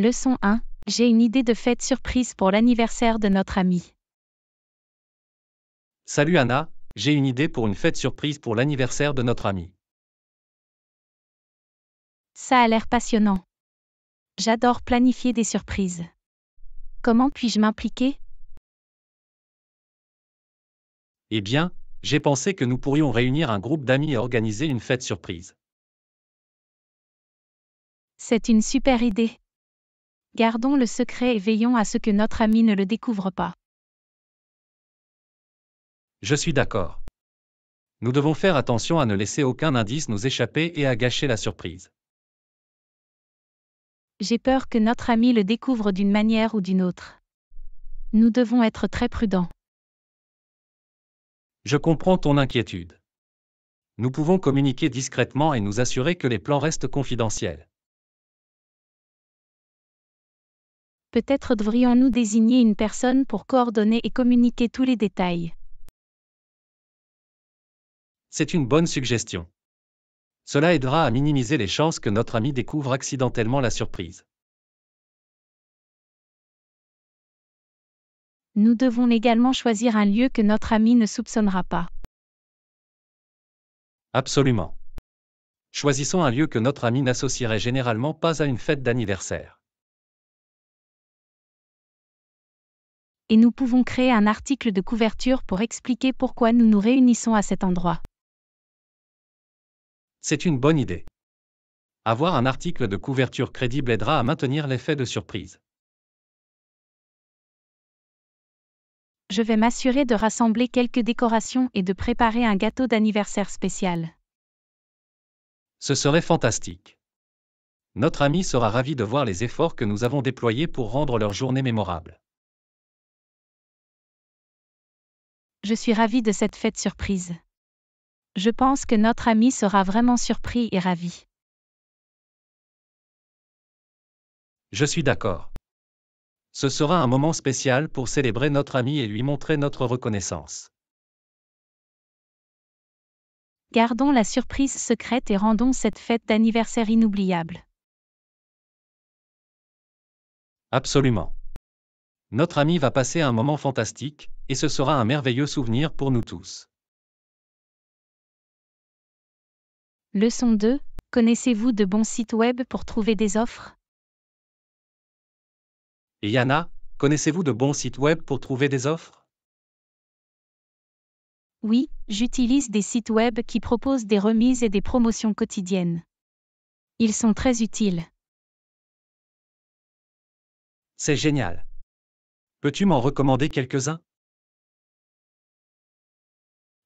Leçon 1. J'ai une idée de fête surprise pour l'anniversaire de notre ami. Salut Anna, j'ai une idée pour une fête surprise pour l'anniversaire de notre ami. Ça a l'air passionnant. J'adore planifier des surprises. Comment puis-je m'impliquer Eh bien, j'ai pensé que nous pourrions réunir un groupe d'amis et organiser une fête surprise. C'est une super idée. Gardons le secret et veillons à ce que notre ami ne le découvre pas. Je suis d'accord. Nous devons faire attention à ne laisser aucun indice nous échapper et à gâcher la surprise. J'ai peur que notre ami le découvre d'une manière ou d'une autre. Nous devons être très prudents. Je comprends ton inquiétude. Nous pouvons communiquer discrètement et nous assurer que les plans restent confidentiels. peut-être devrions-nous désigner une personne pour coordonner et communiquer tous les détails. C'est une bonne suggestion. Cela aidera à minimiser les chances que notre ami découvre accidentellement la surprise. Nous devons également choisir un lieu que notre ami ne soupçonnera pas. Absolument. Choisissons un lieu que notre ami n'associerait généralement pas à une fête d'anniversaire. et nous pouvons créer un article de couverture pour expliquer pourquoi nous nous réunissons à cet endroit. C'est une bonne idée. Avoir un article de couverture crédible aidera à maintenir l'effet de surprise. Je vais m'assurer de rassembler quelques décorations et de préparer un gâteau d'anniversaire spécial. Ce serait fantastique. Notre ami sera ravi de voir les efforts que nous avons déployés pour rendre leur journée mémorable. Je suis ravi de cette fête surprise. Je pense que notre ami sera vraiment surpris et ravi. Je suis d'accord. Ce sera un moment spécial pour célébrer notre ami et lui montrer notre reconnaissance. Gardons la surprise secrète et rendons cette fête d'anniversaire inoubliable. Absolument. Notre ami va passer un moment fantastique, et ce sera un merveilleux souvenir pour nous tous. Leçon 2. Connaissez-vous de bons sites web pour trouver des offres Yana, connaissez-vous de bons sites web pour trouver des offres Oui, j'utilise des sites web qui proposent des remises et des promotions quotidiennes. Ils sont très utiles. C'est génial. Peux-tu m'en recommander quelques-uns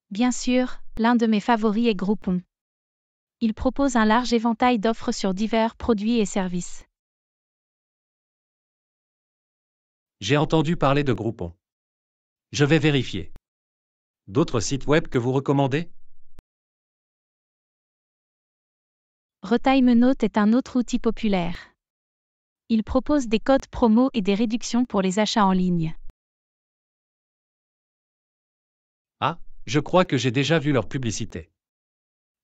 Bien sûr, l'un de mes favoris est Groupon. Il propose un large éventail d'offres sur divers produits et services. J'ai entendu parler de Groupon. Je vais vérifier. D'autres sites web que vous recommandez Retail est un autre outil populaire il propose des codes promo et des réductions pour les achats en ligne. Ah, je crois que j'ai déjà vu leur publicité.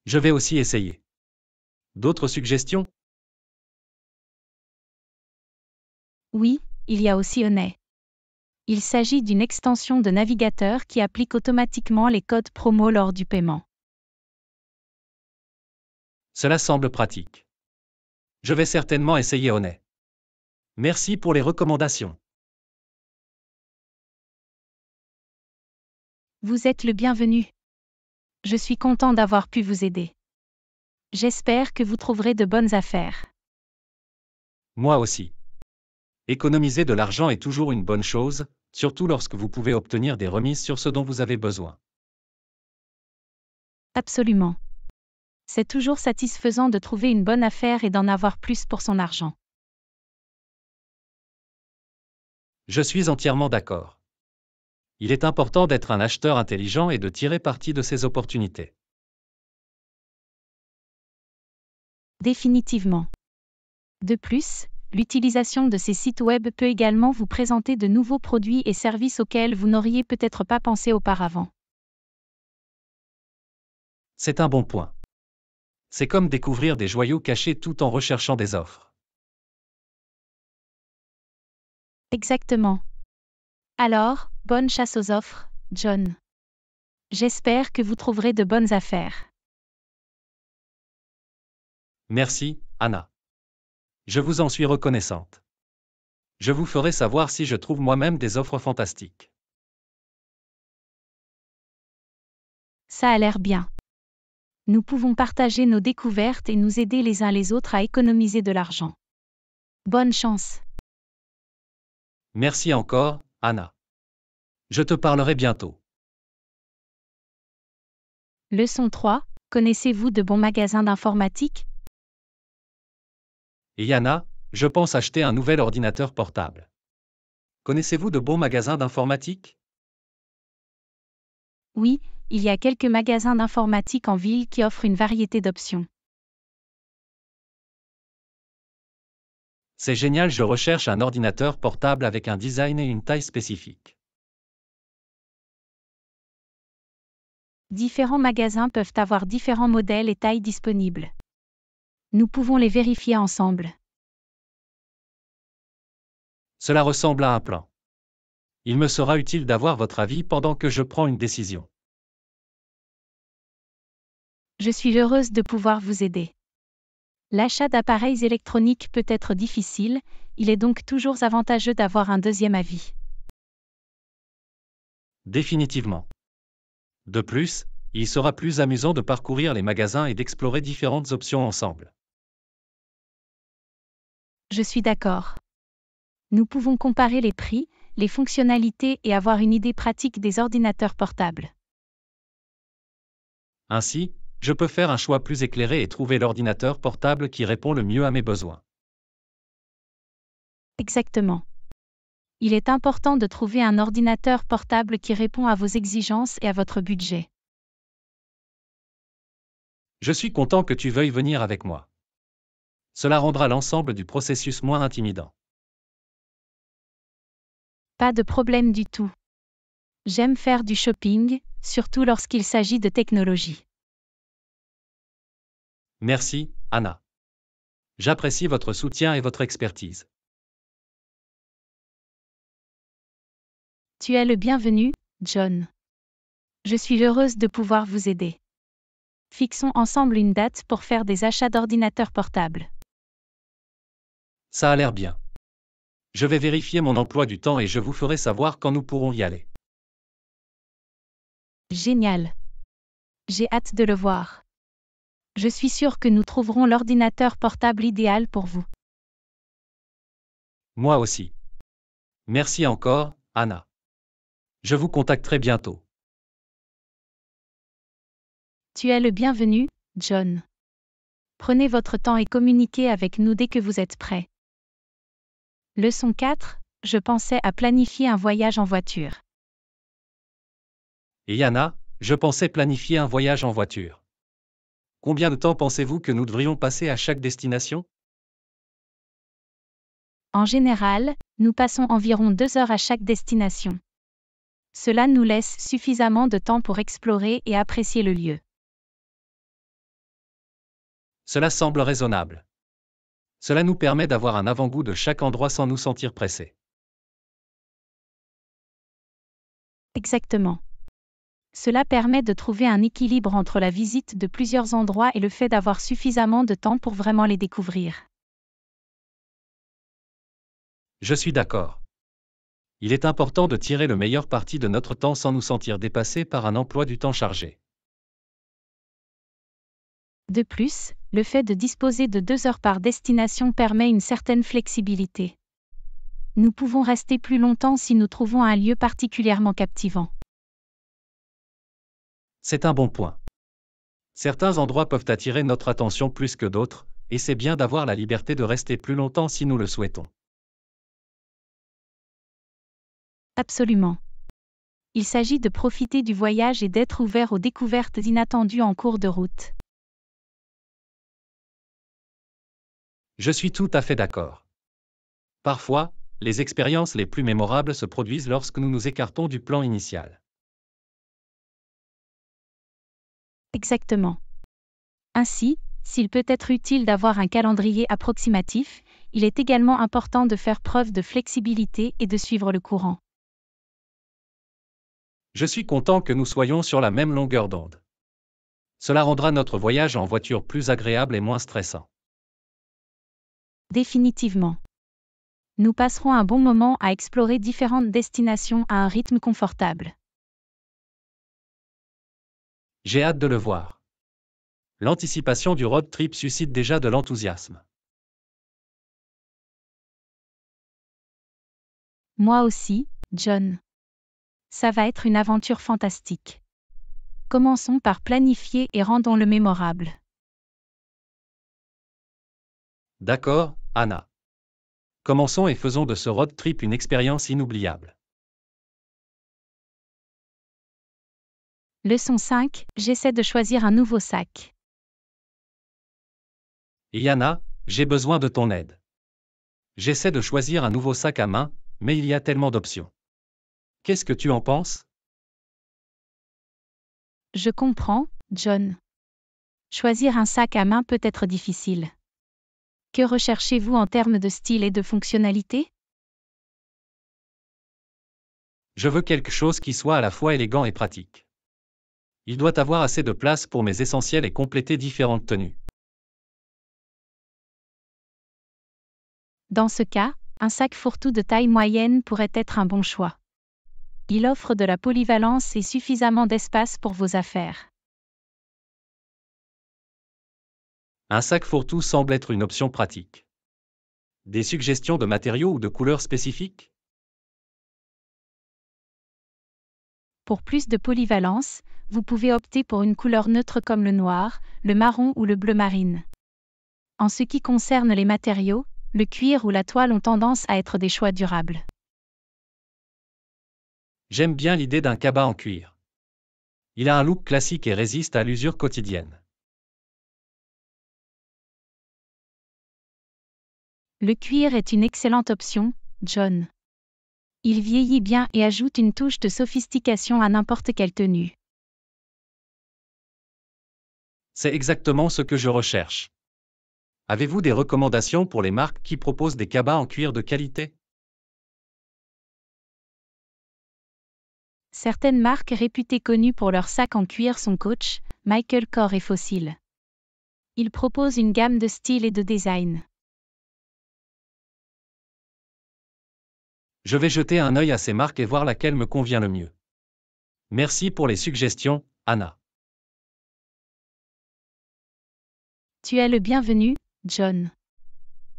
Je vais aussi essayer. D'autres suggestions Oui, il y a aussi Honey. Il s'agit d'une extension de navigateur qui applique automatiquement les codes promo lors du paiement. Cela semble pratique. Je vais certainement essayer Honey. Merci pour les recommandations. Vous êtes le bienvenu. Je suis content d'avoir pu vous aider. J'espère que vous trouverez de bonnes affaires. Moi aussi. Économiser de l'argent est toujours une bonne chose, surtout lorsque vous pouvez obtenir des remises sur ce dont vous avez besoin. Absolument. C'est toujours satisfaisant de trouver une bonne affaire et d'en avoir plus pour son argent. Je suis entièrement d'accord. Il est important d'être un acheteur intelligent et de tirer parti de ces opportunités. Définitivement. De plus, l'utilisation de ces sites web peut également vous présenter de nouveaux produits et services auxquels vous n'auriez peut-être pas pensé auparavant. C'est un bon point. C'est comme découvrir des joyaux cachés tout en recherchant des offres. Exactement. Alors, bonne chasse aux offres, John. J'espère que vous trouverez de bonnes affaires. Merci, Anna. Je vous en suis reconnaissante. Je vous ferai savoir si je trouve moi-même des offres fantastiques. Ça a l'air bien. Nous pouvons partager nos découvertes et nous aider les uns les autres à économiser de l'argent. Bonne chance, Merci encore, Anna. Je te parlerai bientôt. Leçon 3. Connaissez-vous de bons magasins d'informatique Et Yana, je pense acheter un nouvel ordinateur portable. Connaissez-vous de bons magasins d'informatique Oui, il y a quelques magasins d'informatique en ville qui offrent une variété d'options. C'est génial, je recherche un ordinateur portable avec un design et une taille spécifique. Différents magasins peuvent avoir différents modèles et tailles disponibles. Nous pouvons les vérifier ensemble. Cela ressemble à un plan. Il me sera utile d'avoir votre avis pendant que je prends une décision. Je suis heureuse de pouvoir vous aider. L'achat d'appareils électroniques peut être difficile, il est donc toujours avantageux d'avoir un deuxième avis. Définitivement. De plus, il sera plus amusant de parcourir les magasins et d'explorer différentes options ensemble. Je suis d'accord. Nous pouvons comparer les prix, les fonctionnalités et avoir une idée pratique des ordinateurs portables. Ainsi, je peux faire un choix plus éclairé et trouver l'ordinateur portable qui répond le mieux à mes besoins. Exactement. Il est important de trouver un ordinateur portable qui répond à vos exigences et à votre budget. Je suis content que tu veuilles venir avec moi. Cela rendra l'ensemble du processus moins intimidant. Pas de problème du tout. J'aime faire du shopping, surtout lorsqu'il s'agit de technologie. Merci, Anna. J'apprécie votre soutien et votre expertise. Tu es le bienvenu, John. Je suis heureuse de pouvoir vous aider. Fixons ensemble une date pour faire des achats d'ordinateurs portables. Ça a l'air bien. Je vais vérifier mon emploi du temps et je vous ferai savoir quand nous pourrons y aller. Génial. J'ai hâte de le voir je suis sûr que nous trouverons l'ordinateur portable idéal pour vous. Moi aussi. Merci encore, Anna. Je vous contacterai bientôt. Tu es le bienvenu, John. Prenez votre temps et communiquez avec nous dès que vous êtes prêt. Leçon 4. Je pensais à planifier un voyage en voiture. Et Anna, je pensais planifier un voyage en voiture. Combien de temps pensez-vous que nous devrions passer à chaque destination En général, nous passons environ deux heures à chaque destination. Cela nous laisse suffisamment de temps pour explorer et apprécier le lieu. Cela semble raisonnable. Cela nous permet d'avoir un avant-goût de chaque endroit sans nous sentir pressés. Exactement. Cela permet de trouver un équilibre entre la visite de plusieurs endroits et le fait d'avoir suffisamment de temps pour vraiment les découvrir. Je suis d'accord. Il est important de tirer le meilleur parti de notre temps sans nous sentir dépassés par un emploi du temps chargé. De plus, le fait de disposer de deux heures par destination permet une certaine flexibilité. Nous pouvons rester plus longtemps si nous trouvons un lieu particulièrement captivant. C'est un bon point. Certains endroits peuvent attirer notre attention plus que d'autres, et c'est bien d'avoir la liberté de rester plus longtemps si nous le souhaitons. Absolument. Il s'agit de profiter du voyage et d'être ouvert aux découvertes inattendues en cours de route. Je suis tout à fait d'accord. Parfois, les expériences les plus mémorables se produisent lorsque nous nous écartons du plan initial. Exactement. Ainsi, s'il peut être utile d'avoir un calendrier approximatif, il est également important de faire preuve de flexibilité et de suivre le courant. Je suis content que nous soyons sur la même longueur d'onde. Cela rendra notre voyage en voiture plus agréable et moins stressant. Définitivement. Nous passerons un bon moment à explorer différentes destinations à un rythme confortable. J'ai hâte de le voir. L'anticipation du road trip suscite déjà de l'enthousiasme. Moi aussi, John. Ça va être une aventure fantastique. Commençons par planifier et rendons-le mémorable. D'accord, Anna. Commençons et faisons de ce road trip une expérience inoubliable. Leçon 5, j'essaie de choisir un nouveau sac. Yana, j'ai besoin de ton aide. J'essaie de choisir un nouveau sac à main, mais il y a tellement d'options. Qu'est-ce que tu en penses Je comprends, John. Choisir un sac à main peut être difficile. Que recherchez-vous en termes de style et de fonctionnalité Je veux quelque chose qui soit à la fois élégant et pratique. Il doit avoir assez de place pour mes essentiels et compléter différentes tenues. Dans ce cas, un sac fourre-tout de taille moyenne pourrait être un bon choix. Il offre de la polyvalence et suffisamment d'espace pour vos affaires. Un sac fourre-tout semble être une option pratique. Des suggestions de matériaux ou de couleurs spécifiques Pour plus de polyvalence, vous pouvez opter pour une couleur neutre comme le noir, le marron ou le bleu marine. En ce qui concerne les matériaux, le cuir ou la toile ont tendance à être des choix durables. J'aime bien l'idée d'un cabas en cuir. Il a un look classique et résiste à l'usure quotidienne. Le cuir est une excellente option, John. Il vieillit bien et ajoute une touche de sophistication à n'importe quelle tenue. C'est exactement ce que je recherche. Avez-vous des recommandations pour les marques qui proposent des cabas en cuir de qualité Certaines marques réputées connues pour leurs sacs en cuir sont Coach, Michael Kors et Fossil. Ils proposent une gamme de styles et de design. Je vais jeter un œil à ces marques et voir laquelle me convient le mieux. Merci pour les suggestions, Anna. Tu es le bienvenu, John.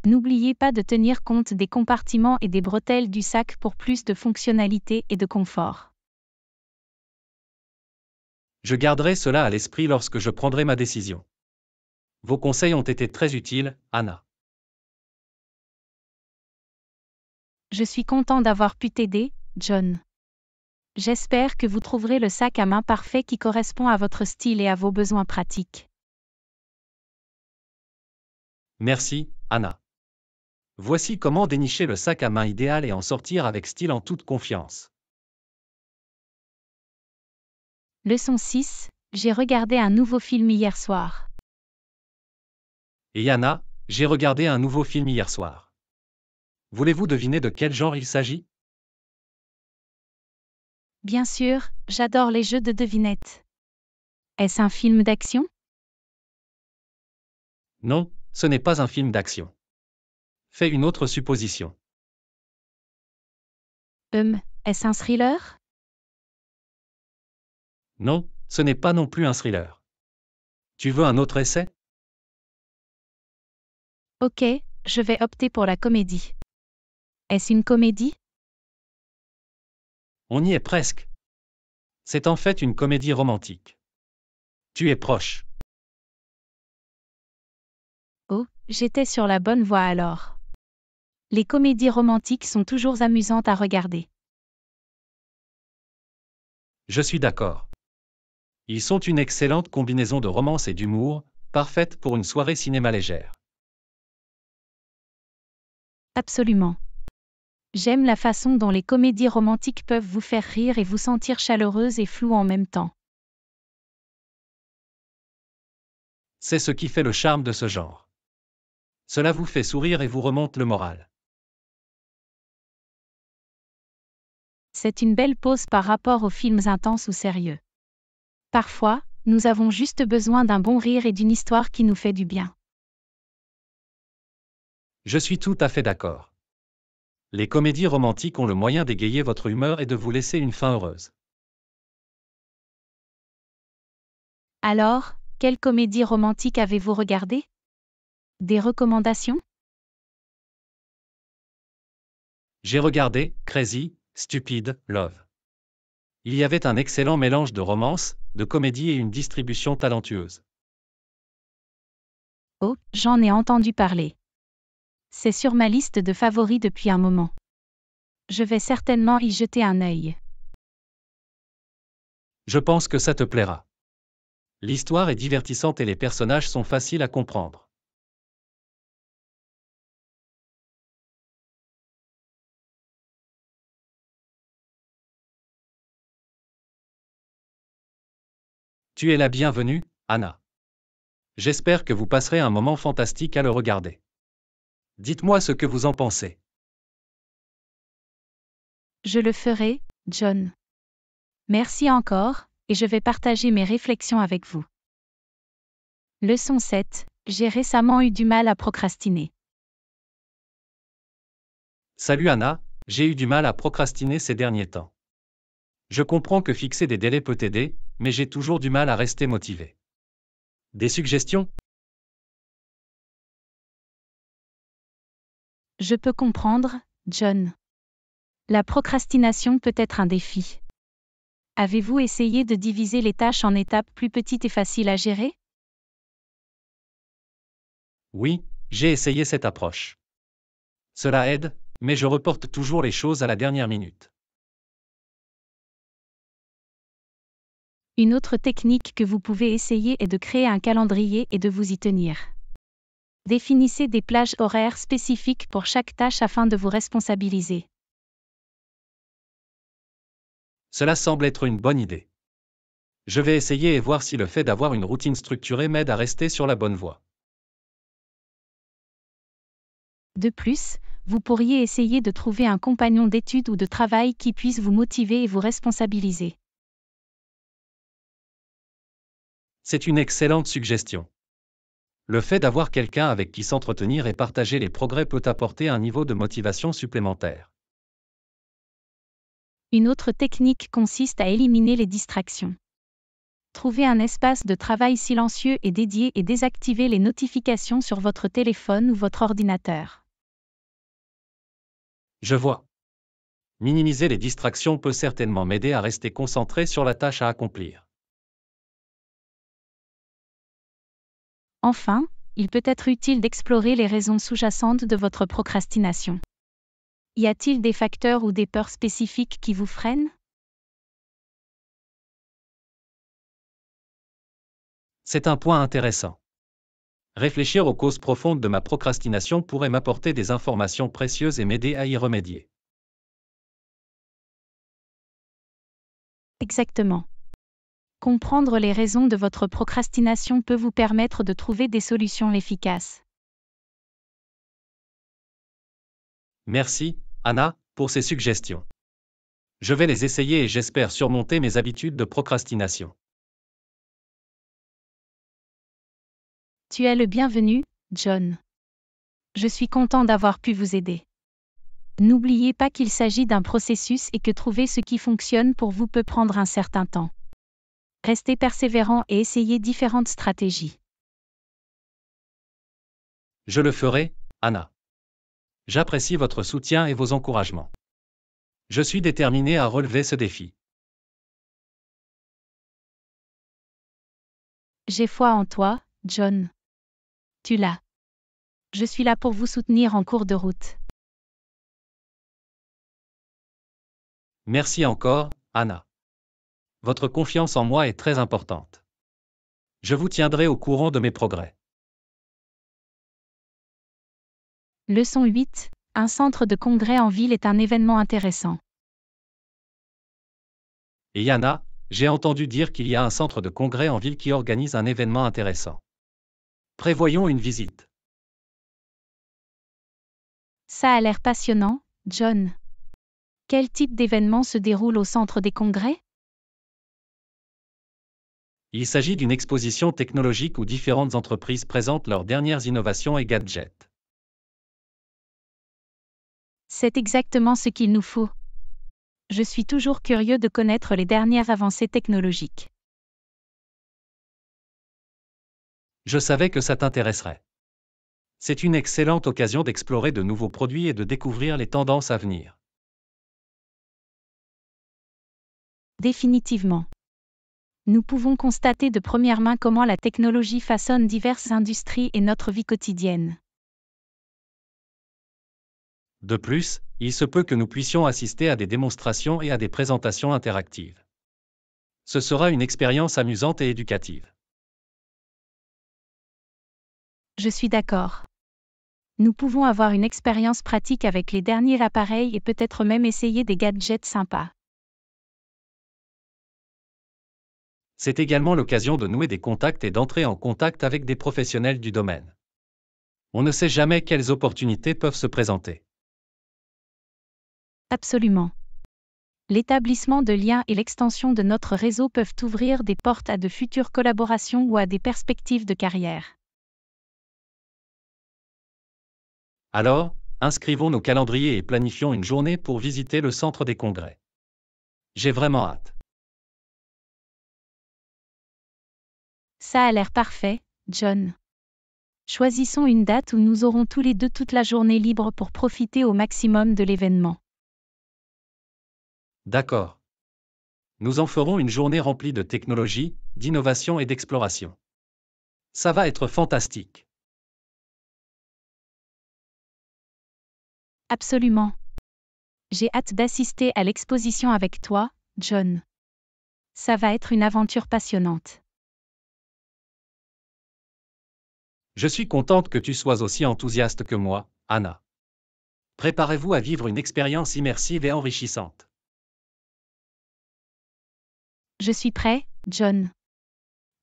N'oubliez pas de tenir compte des compartiments et des bretelles du sac pour plus de fonctionnalité et de confort. Je garderai cela à l'esprit lorsque je prendrai ma décision. Vos conseils ont été très utiles, Anna. Je suis content d'avoir pu t'aider, John. J'espère que vous trouverez le sac à main parfait qui correspond à votre style et à vos besoins pratiques. Merci, Anna. Voici comment dénicher le sac à main idéal et en sortir avec style en toute confiance. Leçon 6. J'ai regardé un nouveau film hier soir. Et Anna, j'ai regardé un nouveau film hier soir. Voulez-vous deviner de quel genre il s'agit Bien sûr, j'adore les jeux de devinettes. Est-ce un film d'action Non, ce n'est pas un film d'action. Fais une autre supposition. Hum, est-ce un thriller Non, ce n'est pas non plus un thriller. Tu veux un autre essai Ok, je vais opter pour la comédie. Est-ce une comédie On y est presque. C'est en fait une comédie romantique. Tu es proche. Oh, j'étais sur la bonne voie alors. Les comédies romantiques sont toujours amusantes à regarder. Je suis d'accord. Ils sont une excellente combinaison de romance et d'humour, parfaite pour une soirée cinéma légère. Absolument. J'aime la façon dont les comédies romantiques peuvent vous faire rire et vous sentir chaleureuse et floue en même temps. C'est ce qui fait le charme de ce genre. Cela vous fait sourire et vous remonte le moral. C'est une belle pause par rapport aux films intenses ou sérieux. Parfois, nous avons juste besoin d'un bon rire et d'une histoire qui nous fait du bien. Je suis tout à fait d'accord. Les comédies romantiques ont le moyen d'égayer votre humeur et de vous laisser une fin heureuse. Alors, quelles comédies romantiques avez-vous regardées Des recommandations J'ai regardé Crazy, Stupid, Love. Il y avait un excellent mélange de romance, de comédie et une distribution talentueuse. Oh, j'en ai entendu parler. C'est sur ma liste de favoris depuis un moment. Je vais certainement y jeter un œil. Je pense que ça te plaira. L'histoire est divertissante et les personnages sont faciles à comprendre. Tu es la bienvenue, Anna. J'espère que vous passerez un moment fantastique à le regarder. Dites-moi ce que vous en pensez. Je le ferai, John. Merci encore, et je vais partager mes réflexions avec vous. Leçon 7. J'ai récemment eu du mal à procrastiner. Salut Anna, j'ai eu du mal à procrastiner ces derniers temps. Je comprends que fixer des délais peut aider, mais j'ai toujours du mal à rester motivé. Des suggestions Je peux comprendre, John. La procrastination peut être un défi. Avez-vous essayé de diviser les tâches en étapes plus petites et faciles à gérer Oui, j'ai essayé cette approche. Cela aide, mais je reporte toujours les choses à la dernière minute. Une autre technique que vous pouvez essayer est de créer un calendrier et de vous y tenir. Définissez des plages horaires spécifiques pour chaque tâche afin de vous responsabiliser. Cela semble être une bonne idée. Je vais essayer et voir si le fait d'avoir une routine structurée m'aide à rester sur la bonne voie. De plus, vous pourriez essayer de trouver un compagnon d'études ou de travail qui puisse vous motiver et vous responsabiliser. C'est une excellente suggestion. Le fait d'avoir quelqu'un avec qui s'entretenir et partager les progrès peut apporter un niveau de motivation supplémentaire. Une autre technique consiste à éliminer les distractions. Trouvez un espace de travail silencieux et dédié et désactivez les notifications sur votre téléphone ou votre ordinateur. Je vois. Minimiser les distractions peut certainement m'aider à rester concentré sur la tâche à accomplir. Enfin, il peut être utile d'explorer les raisons sous-jacentes de votre procrastination. Y a-t-il des facteurs ou des peurs spécifiques qui vous freinent C'est un point intéressant. Réfléchir aux causes profondes de ma procrastination pourrait m'apporter des informations précieuses et m'aider à y remédier. Exactement. Comprendre les raisons de votre procrastination peut vous permettre de trouver des solutions efficaces. Merci, Anna, pour ces suggestions. Je vais les essayer et j'espère surmonter mes habitudes de procrastination. Tu es le bienvenu, John. Je suis content d'avoir pu vous aider. N'oubliez pas qu'il s'agit d'un processus et que trouver ce qui fonctionne pour vous peut prendre un certain temps. Restez persévérant et essayez différentes stratégies. Je le ferai, Anna. J'apprécie votre soutien et vos encouragements. Je suis déterminée à relever ce défi. J'ai foi en toi, John. Tu l'as. Je suis là pour vous soutenir en cours de route. Merci encore, Anna votre confiance en moi est très importante. Je vous tiendrai au courant de mes progrès. Leçon 8. Un centre de congrès en ville est un événement intéressant. Et Yana, j'ai entendu dire qu'il y a un centre de congrès en ville qui organise un événement intéressant. Prévoyons une visite. Ça a l'air passionnant, John. Quel type d'événement se déroule au centre des congrès il s'agit d'une exposition technologique où différentes entreprises présentent leurs dernières innovations et gadgets. C'est exactement ce qu'il nous faut. Je suis toujours curieux de connaître les dernières avancées technologiques. Je savais que ça t'intéresserait. C'est une excellente occasion d'explorer de nouveaux produits et de découvrir les tendances à venir. Définitivement nous pouvons constater de première main comment la technologie façonne diverses industries et notre vie quotidienne. De plus, il se peut que nous puissions assister à des démonstrations et à des présentations interactives. Ce sera une expérience amusante et éducative. Je suis d'accord. Nous pouvons avoir une expérience pratique avec les derniers appareils et peut-être même essayer des gadgets sympas. C'est également l'occasion de nouer des contacts et d'entrer en contact avec des professionnels du domaine. On ne sait jamais quelles opportunités peuvent se présenter. Absolument. L'établissement de liens et l'extension de notre réseau peuvent ouvrir des portes à de futures collaborations ou à des perspectives de carrière. Alors, inscrivons nos calendriers et planifions une journée pour visiter le centre des congrès. J'ai vraiment hâte. Ça a l'air parfait, John. Choisissons une date où nous aurons tous les deux toute la journée libre pour profiter au maximum de l'événement. D'accord. Nous en ferons une journée remplie de technologie, d'innovation et d'exploration. Ça va être fantastique. Absolument. J'ai hâte d'assister à l'exposition avec toi, John. Ça va être une aventure passionnante. Je suis contente que tu sois aussi enthousiaste que moi, Anna. Préparez-vous à vivre une expérience immersive et enrichissante. Je suis prêt, John.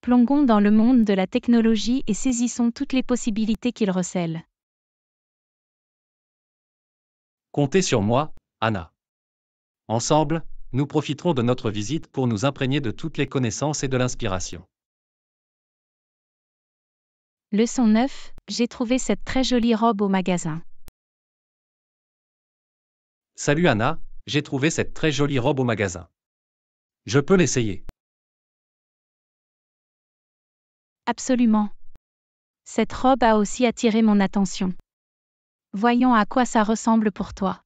Plongons dans le monde de la technologie et saisissons toutes les possibilités qu'il recèle. Comptez sur moi, Anna. Ensemble, nous profiterons de notre visite pour nous imprégner de toutes les connaissances et de l'inspiration. Leçon 9, j'ai trouvé cette très jolie robe au magasin. Salut Anna, j'ai trouvé cette très jolie robe au magasin. Je peux l'essayer. Absolument. Cette robe a aussi attiré mon attention. Voyons à quoi ça ressemble pour toi.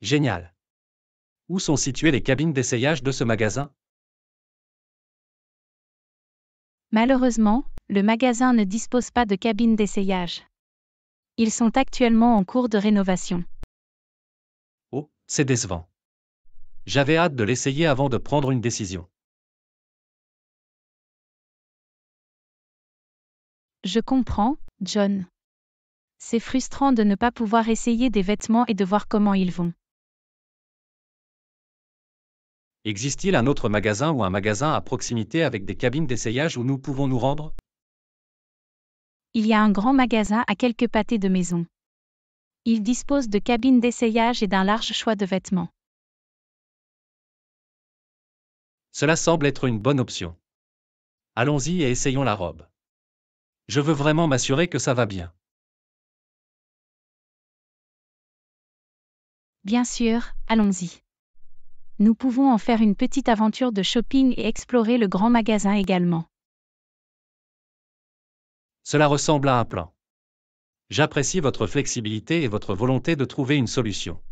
Génial. Où sont situées les cabines d'essayage de ce magasin Malheureusement, le magasin ne dispose pas de cabines d'essayage. Ils sont actuellement en cours de rénovation. Oh, c'est décevant. J'avais hâte de l'essayer avant de prendre une décision. Je comprends, John. C'est frustrant de ne pas pouvoir essayer des vêtements et de voir comment ils vont. Existe-t-il un autre magasin ou un magasin à proximité avec des cabines d'essayage où nous pouvons nous rendre Il y a un grand magasin à quelques pâtés de maison. Il dispose de cabines d'essayage et d'un large choix de vêtements. Cela semble être une bonne option. Allons-y et essayons la robe. Je veux vraiment m'assurer que ça va bien. Bien sûr, allons-y nous pouvons en faire une petite aventure de shopping et explorer le grand magasin également. Cela ressemble à un plan. J'apprécie votre flexibilité et votre volonté de trouver une solution.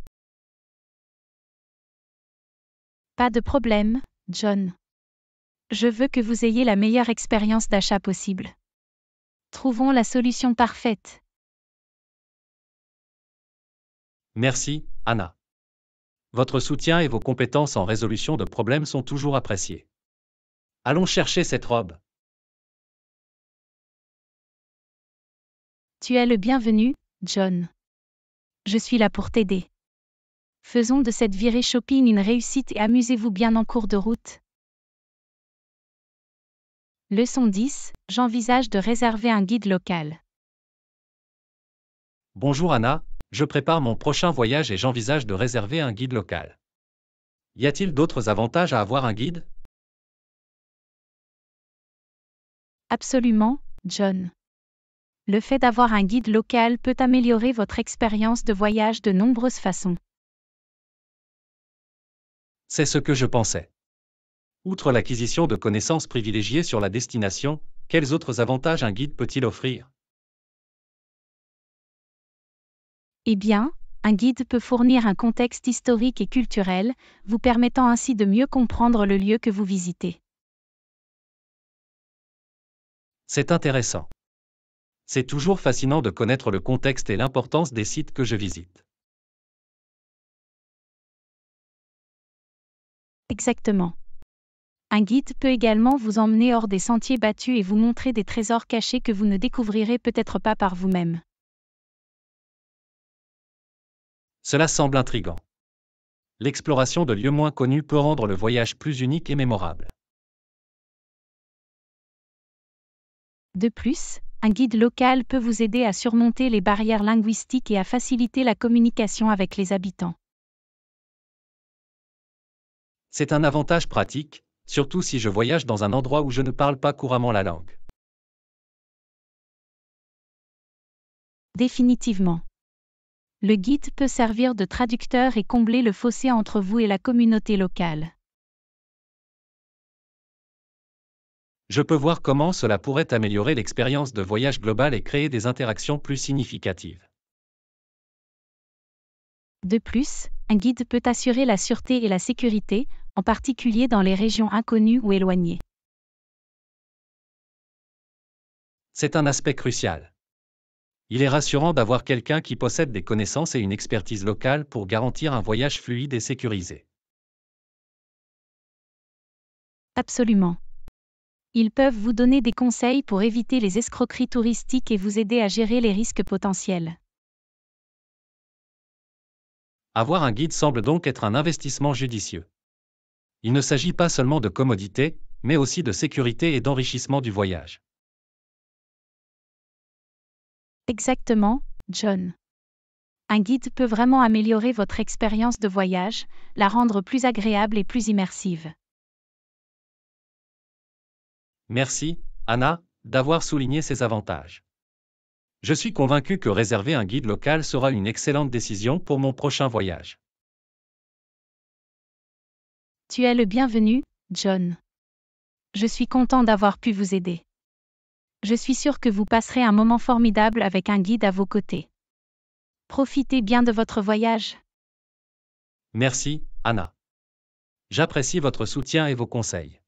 Pas de problème, John. Je veux que vous ayez la meilleure expérience d'achat possible. Trouvons la solution parfaite. Merci, Anna. Votre soutien et vos compétences en résolution de problèmes sont toujours appréciés. Allons chercher cette robe. Tu es le bienvenu, John. Je suis là pour t'aider. Faisons de cette virée shopping une réussite et amusez-vous bien en cours de route. Leçon 10. J'envisage de réserver un guide local. Bonjour Anna, je prépare mon prochain voyage et j'envisage de réserver un guide local. Y a-t-il d'autres avantages à avoir un guide Absolument, John. Le fait d'avoir un guide local peut améliorer votre expérience de voyage de nombreuses façons. C'est ce que je pensais. Outre l'acquisition de connaissances privilégiées sur la destination, quels autres avantages un guide peut-il offrir Eh bien, un guide peut fournir un contexte historique et culturel, vous permettant ainsi de mieux comprendre le lieu que vous visitez. C'est intéressant. C'est toujours fascinant de connaître le contexte et l'importance des sites que je visite. Exactement. Un guide peut également vous emmener hors des sentiers battus et vous montrer des trésors cachés que vous ne découvrirez peut-être pas par vous-même. Cela semble intrigant. L'exploration de lieux moins connus peut rendre le voyage plus unique et mémorable. De plus, un guide local peut vous aider à surmonter les barrières linguistiques et à faciliter la communication avec les habitants. C'est un avantage pratique, surtout si je voyage dans un endroit où je ne parle pas couramment la langue. Définitivement le guide peut servir de traducteur et combler le fossé entre vous et la communauté locale. Je peux voir comment cela pourrait améliorer l'expérience de voyage global et créer des interactions plus significatives. De plus, un guide peut assurer la sûreté et la sécurité, en particulier dans les régions inconnues ou éloignées. C'est un aspect crucial il est rassurant d'avoir quelqu'un qui possède des connaissances et une expertise locale pour garantir un voyage fluide et sécurisé. Absolument. Ils peuvent vous donner des conseils pour éviter les escroqueries touristiques et vous aider à gérer les risques potentiels. Avoir un guide semble donc être un investissement judicieux. Il ne s'agit pas seulement de commodité, mais aussi de sécurité et d'enrichissement du voyage. Exactement, John. Un guide peut vraiment améliorer votre expérience de voyage, la rendre plus agréable et plus immersive. Merci, Anna, d'avoir souligné ces avantages. Je suis convaincu que réserver un guide local sera une excellente décision pour mon prochain voyage. Tu es le bienvenu, John. Je suis content d'avoir pu vous aider je suis sûre que vous passerez un moment formidable avec un guide à vos côtés. Profitez bien de votre voyage. Merci, Anna. J'apprécie votre soutien et vos conseils.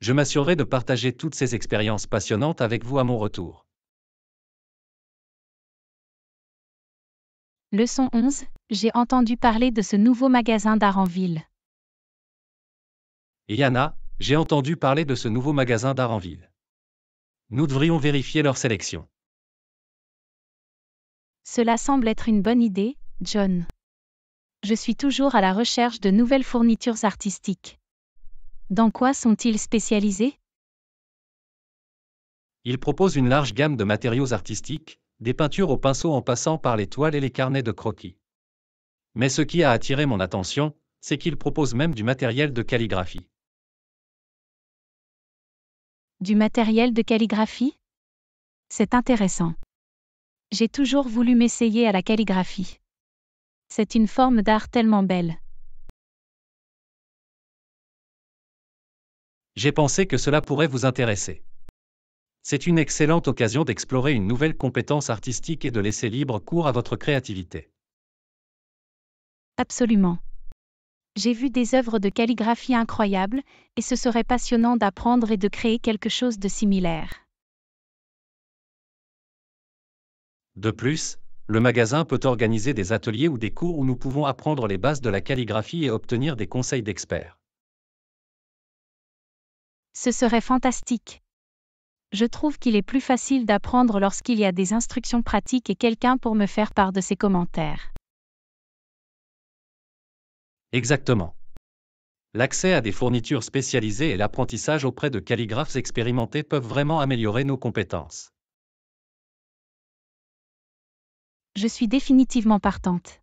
Je m'assurerai de partager toutes ces expériences passionnantes avec vous à mon retour. Leçon 11. J'ai entendu parler de ce nouveau magasin d'art en ville. Yana, j'ai entendu parler de ce nouveau magasin d'art en ville. Nous devrions vérifier leur sélection. Cela semble être une bonne idée, John. Je suis toujours à la recherche de nouvelles fournitures artistiques. Dans quoi sont-ils spécialisés Ils proposent une large gamme de matériaux artistiques, des peintures au pinceau en passant par les toiles et les carnets de croquis. Mais ce qui a attiré mon attention, c'est qu'ils proposent même du matériel de calligraphie. Du matériel de calligraphie C'est intéressant. J'ai toujours voulu m'essayer à la calligraphie. C'est une forme d'art tellement belle. J'ai pensé que cela pourrait vous intéresser. C'est une excellente occasion d'explorer une nouvelle compétence artistique et de laisser libre cours à votre créativité. Absolument. J'ai vu des œuvres de calligraphie incroyables, et ce serait passionnant d'apprendre et de créer quelque chose de similaire. De plus, le magasin peut organiser des ateliers ou des cours où nous pouvons apprendre les bases de la calligraphie et obtenir des conseils d'experts. Ce serait fantastique. Je trouve qu'il est plus facile d'apprendre lorsqu'il y a des instructions pratiques et quelqu'un pour me faire part de ses commentaires. Exactement. L'accès à des fournitures spécialisées et l'apprentissage auprès de calligraphes expérimentés peuvent vraiment améliorer nos compétences. Je suis définitivement partante.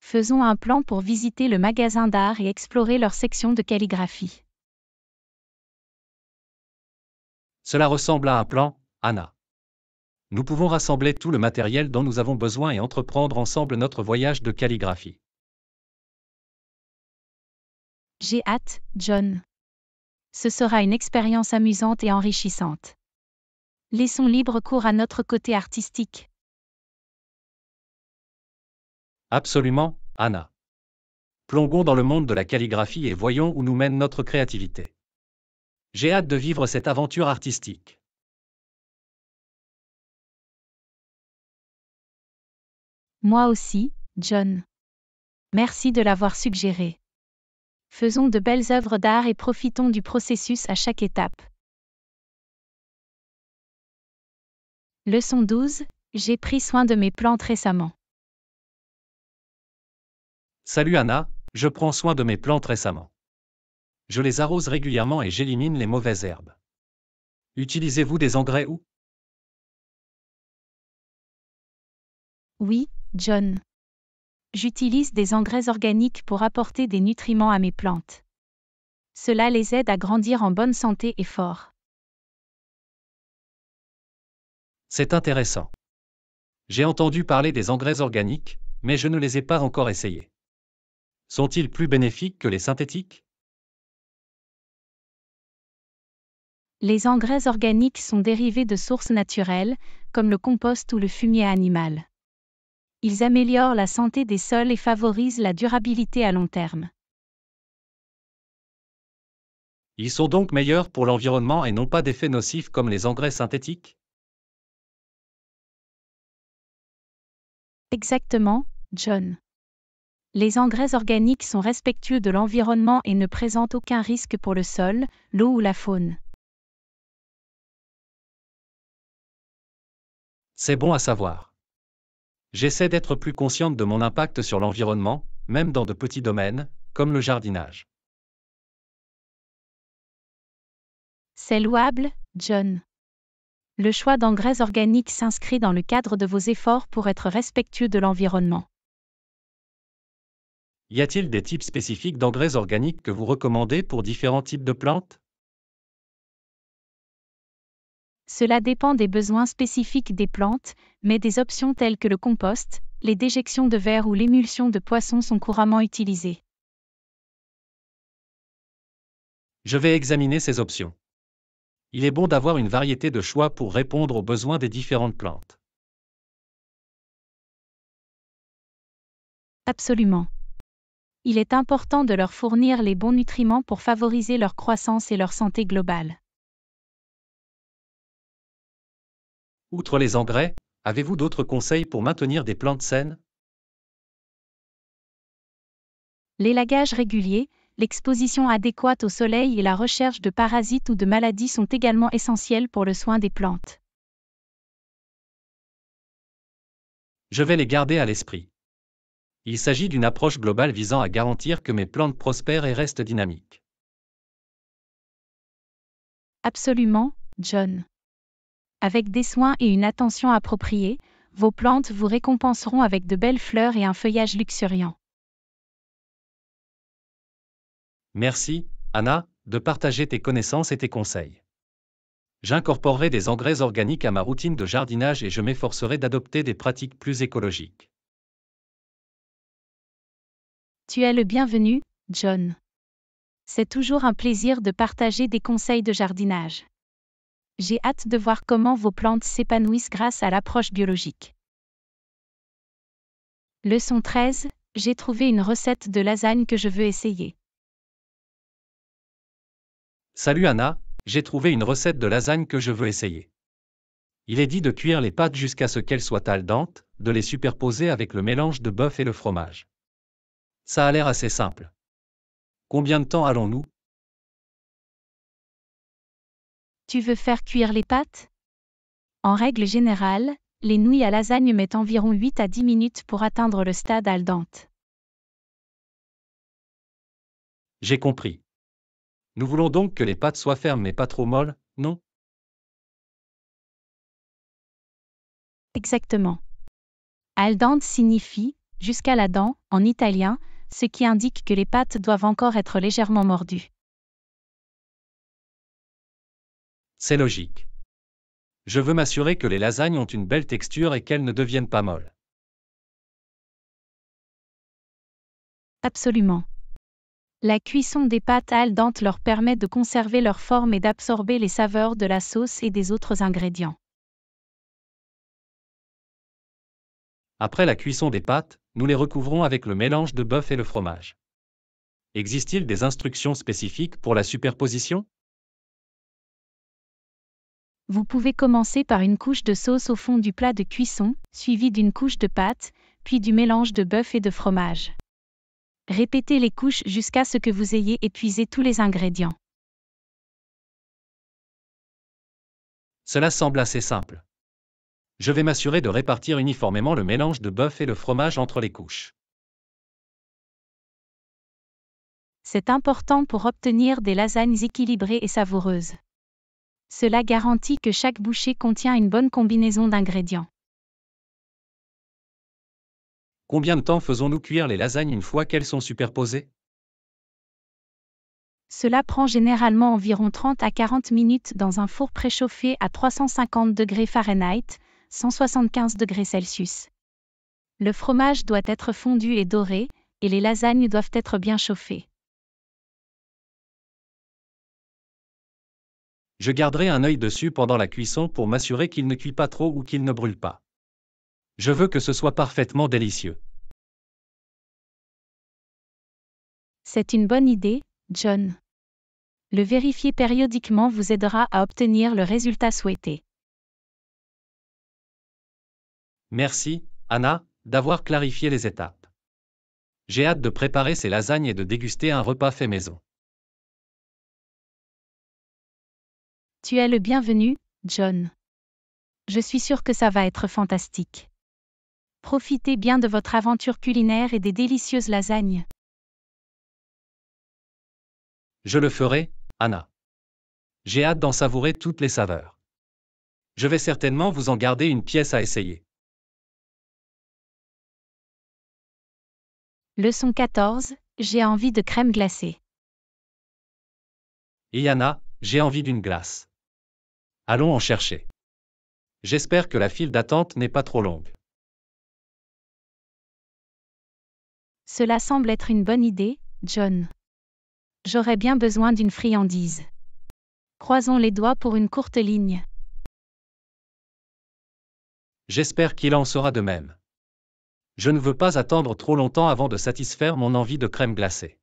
Faisons un plan pour visiter le magasin d'art et explorer leur section de calligraphie. Cela ressemble à un plan, Anna. Nous pouvons rassembler tout le matériel dont nous avons besoin et entreprendre ensemble notre voyage de calligraphie. J'ai hâte, John. Ce sera une expérience amusante et enrichissante. Laissons libre cours à notre côté artistique. Absolument, Anna. Plongons dans le monde de la calligraphie et voyons où nous mène notre créativité. J'ai hâte de vivre cette aventure artistique. Moi aussi, John. Merci de l'avoir suggéré. Faisons de belles œuvres d'art et profitons du processus à chaque étape. Leçon 12. J'ai pris soin de mes plantes récemment. Salut Anna, je prends soin de mes plantes récemment. Je les arrose régulièrement et j'élimine les mauvaises herbes. Utilisez-vous des engrais ou Oui, John j'utilise des engrais organiques pour apporter des nutriments à mes plantes. Cela les aide à grandir en bonne santé et fort. C'est intéressant. J'ai entendu parler des engrais organiques, mais je ne les ai pas encore essayés. Sont-ils plus bénéfiques que les synthétiques Les engrais organiques sont dérivés de sources naturelles, comme le compost ou le fumier animal ils améliorent la santé des sols et favorisent la durabilité à long terme. Ils sont donc meilleurs pour l'environnement et n'ont pas d'effets nocifs comme les engrais synthétiques Exactement, John. Les engrais organiques sont respectueux de l'environnement et ne présentent aucun risque pour le sol, l'eau ou la faune. C'est bon à savoir. J'essaie d'être plus consciente de mon impact sur l'environnement, même dans de petits domaines, comme le jardinage. C'est louable, John. Le choix d'engrais organiques s'inscrit dans le cadre de vos efforts pour être respectueux de l'environnement. Y a-t-il des types spécifiques d'engrais organiques que vous recommandez pour différents types de plantes cela dépend des besoins spécifiques des plantes, mais des options telles que le compost, les déjections de verre ou l'émulsion de poisson sont couramment utilisées. Je vais examiner ces options. Il est bon d'avoir une variété de choix pour répondre aux besoins des différentes plantes. Absolument. Il est important de leur fournir les bons nutriments pour favoriser leur croissance et leur santé globale. Outre les engrais, avez-vous d'autres conseils pour maintenir des plantes saines L'élagage régulier, l'exposition adéquate au soleil et la recherche de parasites ou de maladies sont également essentiels pour le soin des plantes. Je vais les garder à l'esprit. Il s'agit d'une approche globale visant à garantir que mes plantes prospèrent et restent dynamiques. Absolument, John. Avec des soins et une attention appropriée, vos plantes vous récompenseront avec de belles fleurs et un feuillage luxuriant. Merci, Anna, de partager tes connaissances et tes conseils. J'incorporerai des engrais organiques à ma routine de jardinage et je m'efforcerai d'adopter des pratiques plus écologiques. Tu es le bienvenu, John. C'est toujours un plaisir de partager des conseils de jardinage. J'ai hâte de voir comment vos plantes s'épanouissent grâce à l'approche biologique. Leçon 13. J'ai trouvé une recette de lasagne que je veux essayer. Salut Anna, j'ai trouvé une recette de lasagne que je veux essayer. Il est dit de cuire les pâtes jusqu'à ce qu'elles soient al de les superposer avec le mélange de bœuf et le fromage. Ça a l'air assez simple. Combien de temps allons-nous Tu veux faire cuire les pâtes En règle générale, les nouilles à lasagne mettent environ 8 à 10 minutes pour atteindre le stade al dente. J'ai compris. Nous voulons donc que les pâtes soient fermes mais pas trop molles, non Exactement. Al dente signifie jusqu'à la dent en italien, ce qui indique que les pâtes doivent encore être légèrement mordues. C'est logique. Je veux m'assurer que les lasagnes ont une belle texture et qu'elles ne deviennent pas molles. Absolument. La cuisson des pâtes al dente leur permet de conserver leur forme et d'absorber les saveurs de la sauce et des autres ingrédients. Après la cuisson des pâtes, nous les recouvrons avec le mélange de bœuf et le fromage. Existe-t-il des instructions spécifiques pour la superposition vous pouvez commencer par une couche de sauce au fond du plat de cuisson, suivie d'une couche de pâte, puis du mélange de bœuf et de fromage. Répétez les couches jusqu'à ce que vous ayez épuisé tous les ingrédients. Cela semble assez simple. Je vais m'assurer de répartir uniformément le mélange de bœuf et le fromage entre les couches. C'est important pour obtenir des lasagnes équilibrées et savoureuses. Cela garantit que chaque bouchée contient une bonne combinaison d'ingrédients. Combien de temps faisons-nous cuire les lasagnes une fois qu'elles sont superposées Cela prend généralement environ 30 à 40 minutes dans un four préchauffé à 350 degrés Fahrenheit, 175 degrés Celsius. Le fromage doit être fondu et doré, et les lasagnes doivent être bien chauffées. Je garderai un œil dessus pendant la cuisson pour m'assurer qu'il ne cuit pas trop ou qu'il ne brûle pas. Je veux que ce soit parfaitement délicieux. C'est une bonne idée, John. Le vérifier périodiquement vous aidera à obtenir le résultat souhaité. Merci, Anna, d'avoir clarifié les étapes. J'ai hâte de préparer ces lasagnes et de déguster un repas fait maison. Tu es le bienvenu, John. Je suis sûr que ça va être fantastique. Profitez bien de votre aventure culinaire et des délicieuses lasagnes. Je le ferai, Anna. J'ai hâte d'en savourer toutes les saveurs. Je vais certainement vous en garder une pièce à essayer. Leçon 14. J'ai envie de crème glacée. Et Anna, j'ai envie d'une glace. Allons en chercher. J'espère que la file d'attente n'est pas trop longue. Cela semble être une bonne idée, John. J'aurais bien besoin d'une friandise. Croisons les doigts pour une courte ligne. J'espère qu'il en sera de même. Je ne veux pas attendre trop longtemps avant de satisfaire mon envie de crème glacée.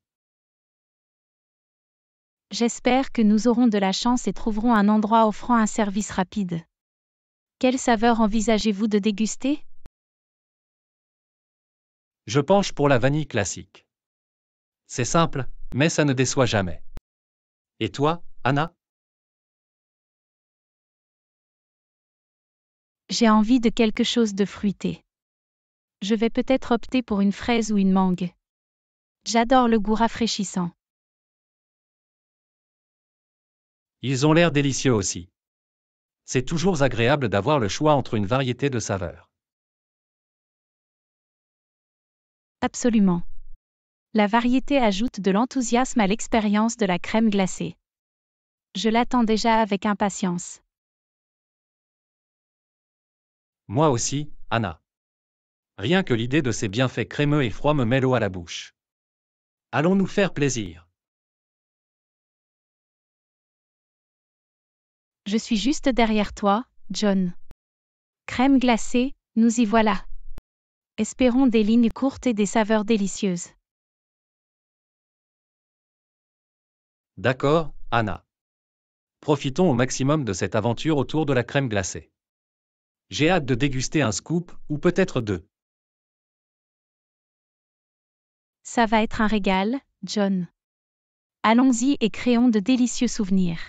J'espère que nous aurons de la chance et trouverons un endroit offrant un service rapide. Quelle saveur envisagez-vous de déguster Je penche pour la vanille classique. C'est simple, mais ça ne déçoit jamais. Et toi, Anna J'ai envie de quelque chose de fruité. Je vais peut-être opter pour une fraise ou une mangue. J'adore le goût rafraîchissant. Ils ont l'air délicieux aussi. C'est toujours agréable d'avoir le choix entre une variété de saveurs. Absolument. La variété ajoute de l'enthousiasme à l'expérience de la crème glacée. Je l'attends déjà avec impatience. Moi aussi, Anna. Rien que l'idée de ces bienfaits crémeux et froids me met l'eau à la bouche. Allons nous faire plaisir. Je suis juste derrière toi, John. Crème glacée, nous y voilà. Espérons des lignes courtes et des saveurs délicieuses. D'accord, Anna. Profitons au maximum de cette aventure autour de la crème glacée. J'ai hâte de déguster un scoop, ou peut-être deux. Ça va être un régal, John. Allons-y et créons de délicieux souvenirs.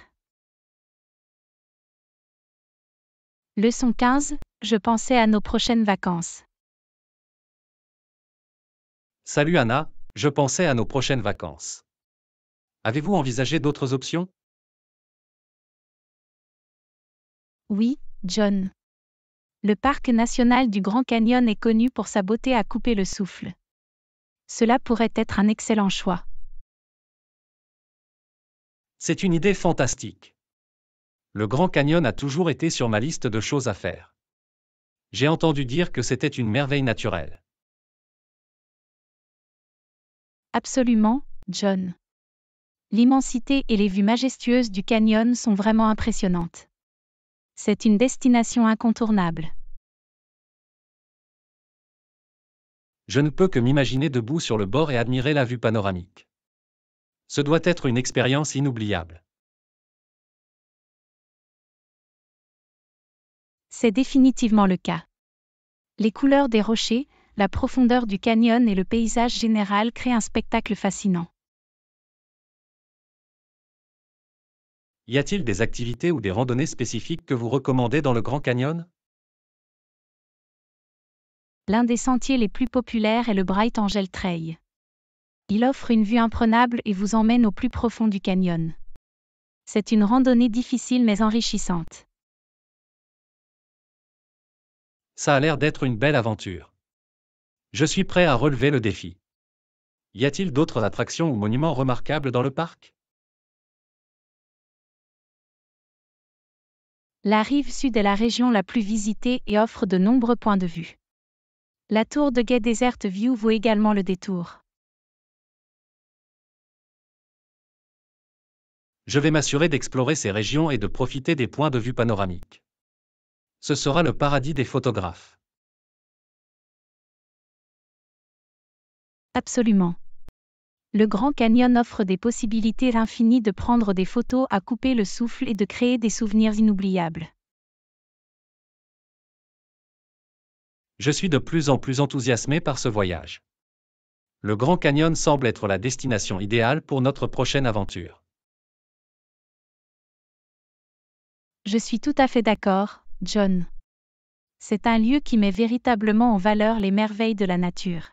Leçon 15, je pensais à nos prochaines vacances. Salut Anna, je pensais à nos prochaines vacances. Avez-vous envisagé d'autres options Oui, John. Le parc national du Grand Canyon est connu pour sa beauté à couper le souffle. Cela pourrait être un excellent choix. C'est une idée fantastique. Le Grand Canyon a toujours été sur ma liste de choses à faire. J'ai entendu dire que c'était une merveille naturelle. Absolument, John. L'immensité et les vues majestueuses du canyon sont vraiment impressionnantes. C'est une destination incontournable. Je ne peux que m'imaginer debout sur le bord et admirer la vue panoramique. Ce doit être une expérience inoubliable. C'est définitivement le cas. Les couleurs des rochers, la profondeur du canyon et le paysage général créent un spectacle fascinant. Y a-t-il des activités ou des randonnées spécifiques que vous recommandez dans le Grand Canyon L'un des sentiers les plus populaires est le Bright Angel Trail. Il offre une vue imprenable et vous emmène au plus profond du canyon. C'est une randonnée difficile mais enrichissante. Ça a l'air d'être une belle aventure. Je suis prêt à relever le défi. Y a-t-il d'autres attractions ou monuments remarquables dans le parc La rive sud est la région la plus visitée et offre de nombreux points de vue. La tour de guet Desert View vaut également le détour. Je vais m'assurer d'explorer ces régions et de profiter des points de vue panoramiques ce sera le paradis des photographes. Absolument. Le Grand Canyon offre des possibilités infinies de prendre des photos à couper le souffle et de créer des souvenirs inoubliables. Je suis de plus en plus enthousiasmé par ce voyage. Le Grand Canyon semble être la destination idéale pour notre prochaine aventure. Je suis tout à fait d'accord, John. C'est un lieu qui met véritablement en valeur les merveilles de la nature.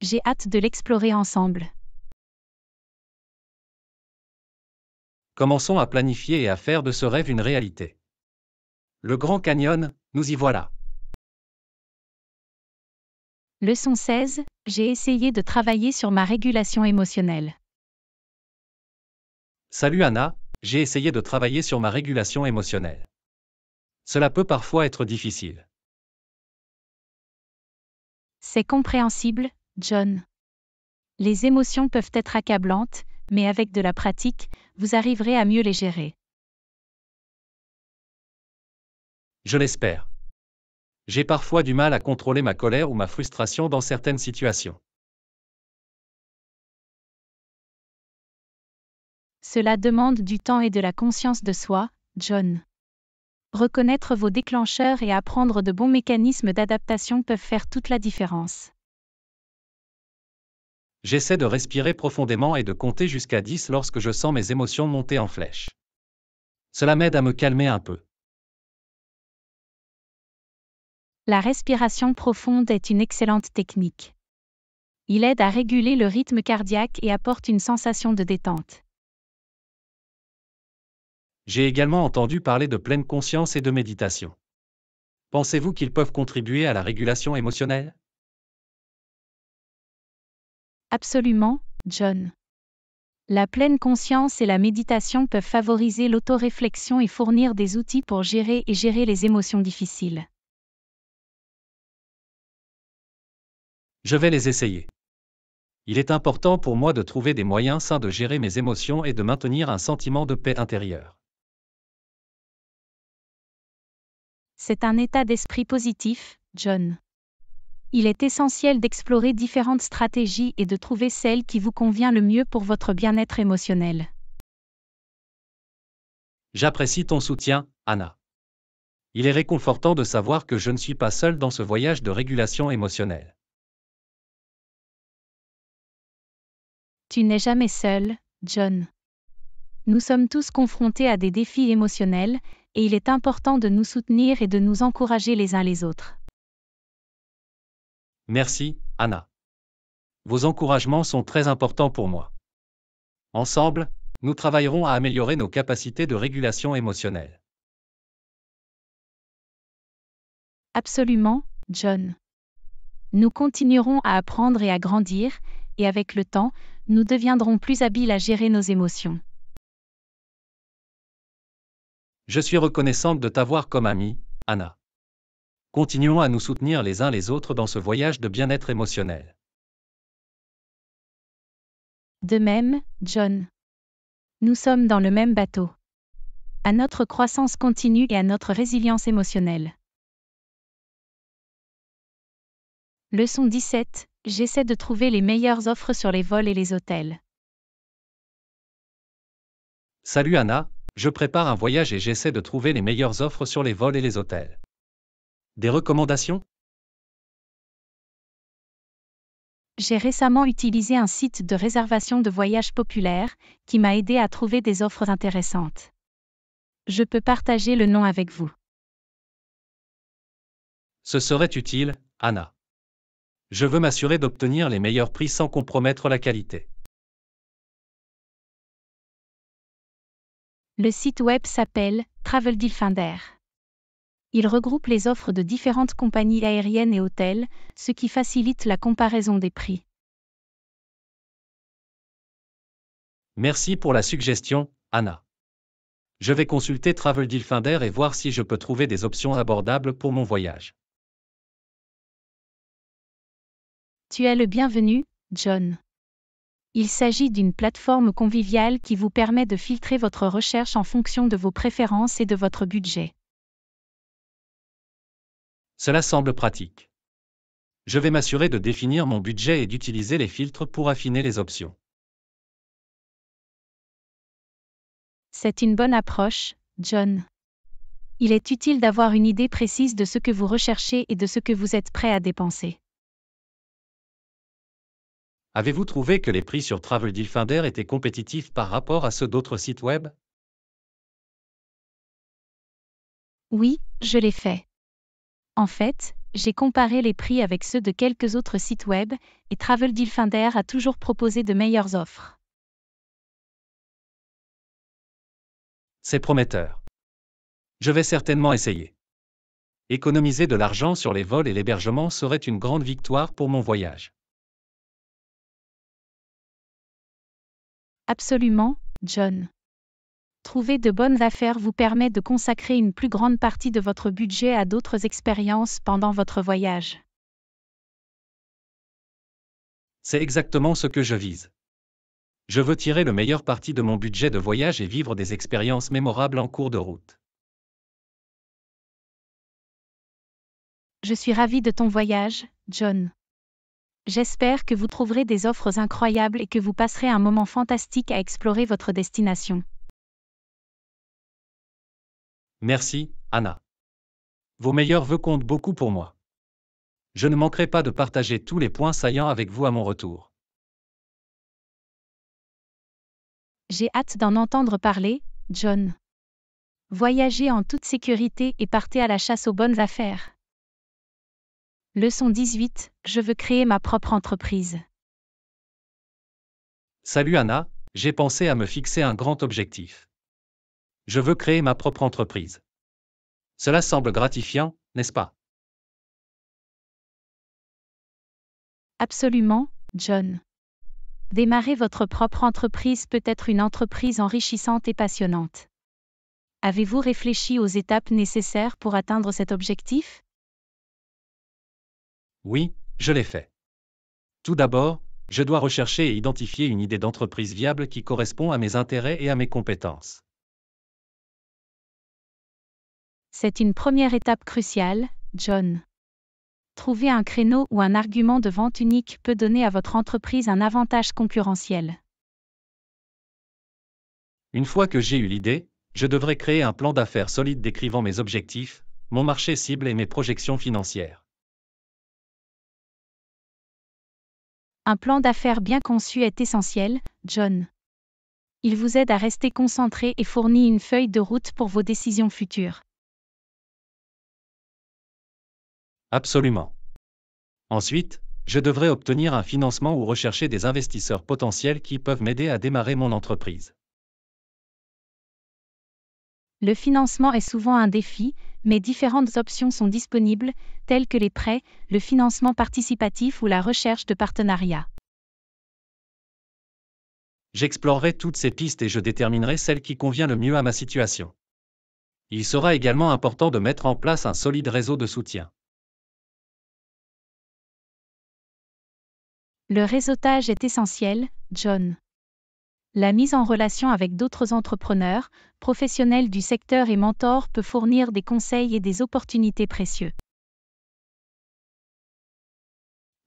J'ai hâte de l'explorer ensemble. Commençons à planifier et à faire de ce rêve une réalité. Le Grand Canyon, nous y voilà. Leçon 16, j'ai essayé de travailler sur ma régulation émotionnelle. Salut Anna, j'ai essayé de travailler sur ma régulation émotionnelle. Cela peut parfois être difficile. C'est compréhensible, John. Les émotions peuvent être accablantes, mais avec de la pratique, vous arriverez à mieux les gérer. Je l'espère. J'ai parfois du mal à contrôler ma colère ou ma frustration dans certaines situations. Cela demande du temps et de la conscience de soi, John. Reconnaître vos déclencheurs et apprendre de bons mécanismes d'adaptation peuvent faire toute la différence. J'essaie de respirer profondément et de compter jusqu'à 10 lorsque je sens mes émotions monter en flèche. Cela m'aide à me calmer un peu. La respiration profonde est une excellente technique. Il aide à réguler le rythme cardiaque et apporte une sensation de détente. J'ai également entendu parler de pleine conscience et de méditation. Pensez-vous qu'ils peuvent contribuer à la régulation émotionnelle Absolument, John. La pleine conscience et la méditation peuvent favoriser l'autoréflexion et fournir des outils pour gérer et gérer les émotions difficiles. Je vais les essayer. Il est important pour moi de trouver des moyens sains de gérer mes émotions et de maintenir un sentiment de paix intérieure. C'est un état d'esprit positif, John. Il est essentiel d'explorer différentes stratégies et de trouver celle qui vous convient le mieux pour votre bien-être émotionnel. J'apprécie ton soutien, Anna. Il est réconfortant de savoir que je ne suis pas seul dans ce voyage de régulation émotionnelle. Tu n'es jamais seul, John. Nous sommes tous confrontés à des défis émotionnels, et il est important de nous soutenir et de nous encourager les uns les autres. Merci, Anna. Vos encouragements sont très importants pour moi. Ensemble, nous travaillerons à améliorer nos capacités de régulation émotionnelle. Absolument, John. Nous continuerons à apprendre et à grandir, et avec le temps, nous deviendrons plus habiles à gérer nos émotions. Je suis reconnaissante de t'avoir comme amie, Anna. Continuons à nous soutenir les uns les autres dans ce voyage de bien-être émotionnel. De même, John. Nous sommes dans le même bateau. À notre croissance continue et à notre résilience émotionnelle. Leçon 17. J'essaie de trouver les meilleures offres sur les vols et les hôtels. Salut Anna, je prépare un voyage et j'essaie de trouver les meilleures offres sur les vols et les hôtels. Des recommandations J'ai récemment utilisé un site de réservation de voyage populaire qui m'a aidé à trouver des offres intéressantes. Je peux partager le nom avec vous. Ce serait utile, Anna. Je veux m'assurer d'obtenir les meilleurs prix sans compromettre la qualité. Le site web s'appelle Travel Il regroupe les offres de différentes compagnies aériennes et hôtels, ce qui facilite la comparaison des prix. Merci pour la suggestion, Anna. Je vais consulter Travel et voir si je peux trouver des options abordables pour mon voyage. Tu es le bienvenu, John. Il s'agit d'une plateforme conviviale qui vous permet de filtrer votre recherche en fonction de vos préférences et de votre budget. Cela semble pratique. Je vais m'assurer de définir mon budget et d'utiliser les filtres pour affiner les options. C'est une bonne approche, John. Il est utile d'avoir une idée précise de ce que vous recherchez et de ce que vous êtes prêt à dépenser. Avez-vous trouvé que les prix sur Travel étaient compétitifs par rapport à ceux d'autres sites web Oui, je l'ai fait. En fait, j'ai comparé les prix avec ceux de quelques autres sites web, et Travel a toujours proposé de meilleures offres. C'est prometteur. Je vais certainement essayer. Économiser de l'argent sur les vols et l'hébergement serait une grande victoire pour mon voyage. Absolument, John. Trouver de bonnes affaires vous permet de consacrer une plus grande partie de votre budget à d'autres expériences pendant votre voyage. C'est exactement ce que je vise. Je veux tirer le meilleur parti de mon budget de voyage et vivre des expériences mémorables en cours de route. Je suis ravi de ton voyage, John. J'espère que vous trouverez des offres incroyables et que vous passerez un moment fantastique à explorer votre destination. Merci, Anna. Vos meilleurs vœux comptent beaucoup pour moi. Je ne manquerai pas de partager tous les points saillants avec vous à mon retour. J'ai hâte d'en entendre parler, John. Voyagez en toute sécurité et partez à la chasse aux bonnes affaires. Leçon 18, je veux créer ma propre entreprise. Salut Anna, j'ai pensé à me fixer un grand objectif. Je veux créer ma propre entreprise. Cela semble gratifiant, n'est-ce pas Absolument, John. Démarrer votre propre entreprise peut être une entreprise enrichissante et passionnante. Avez-vous réfléchi aux étapes nécessaires pour atteindre cet objectif oui, je l'ai fait. Tout d'abord, je dois rechercher et identifier une idée d'entreprise viable qui correspond à mes intérêts et à mes compétences. C'est une première étape cruciale, John. Trouver un créneau ou un argument de vente unique peut donner à votre entreprise un avantage concurrentiel. Une fois que j'ai eu l'idée, je devrais créer un plan d'affaires solide décrivant mes objectifs, mon marché cible et mes projections financières. Un plan d'affaires bien conçu est essentiel, John. Il vous aide à rester concentré et fournit une feuille de route pour vos décisions futures. Absolument. Ensuite, je devrais obtenir un financement ou rechercher des investisseurs potentiels qui peuvent m'aider à démarrer mon entreprise. Le financement est souvent un défi, mais différentes options sont disponibles, telles que les prêts, le financement participatif ou la recherche de partenariats. J'explorerai toutes ces pistes et je déterminerai celle qui convient le mieux à ma situation. Il sera également important de mettre en place un solide réseau de soutien. Le réseautage est essentiel, John. La mise en relation avec d'autres entrepreneurs, professionnels du secteur et mentors peut fournir des conseils et des opportunités précieux.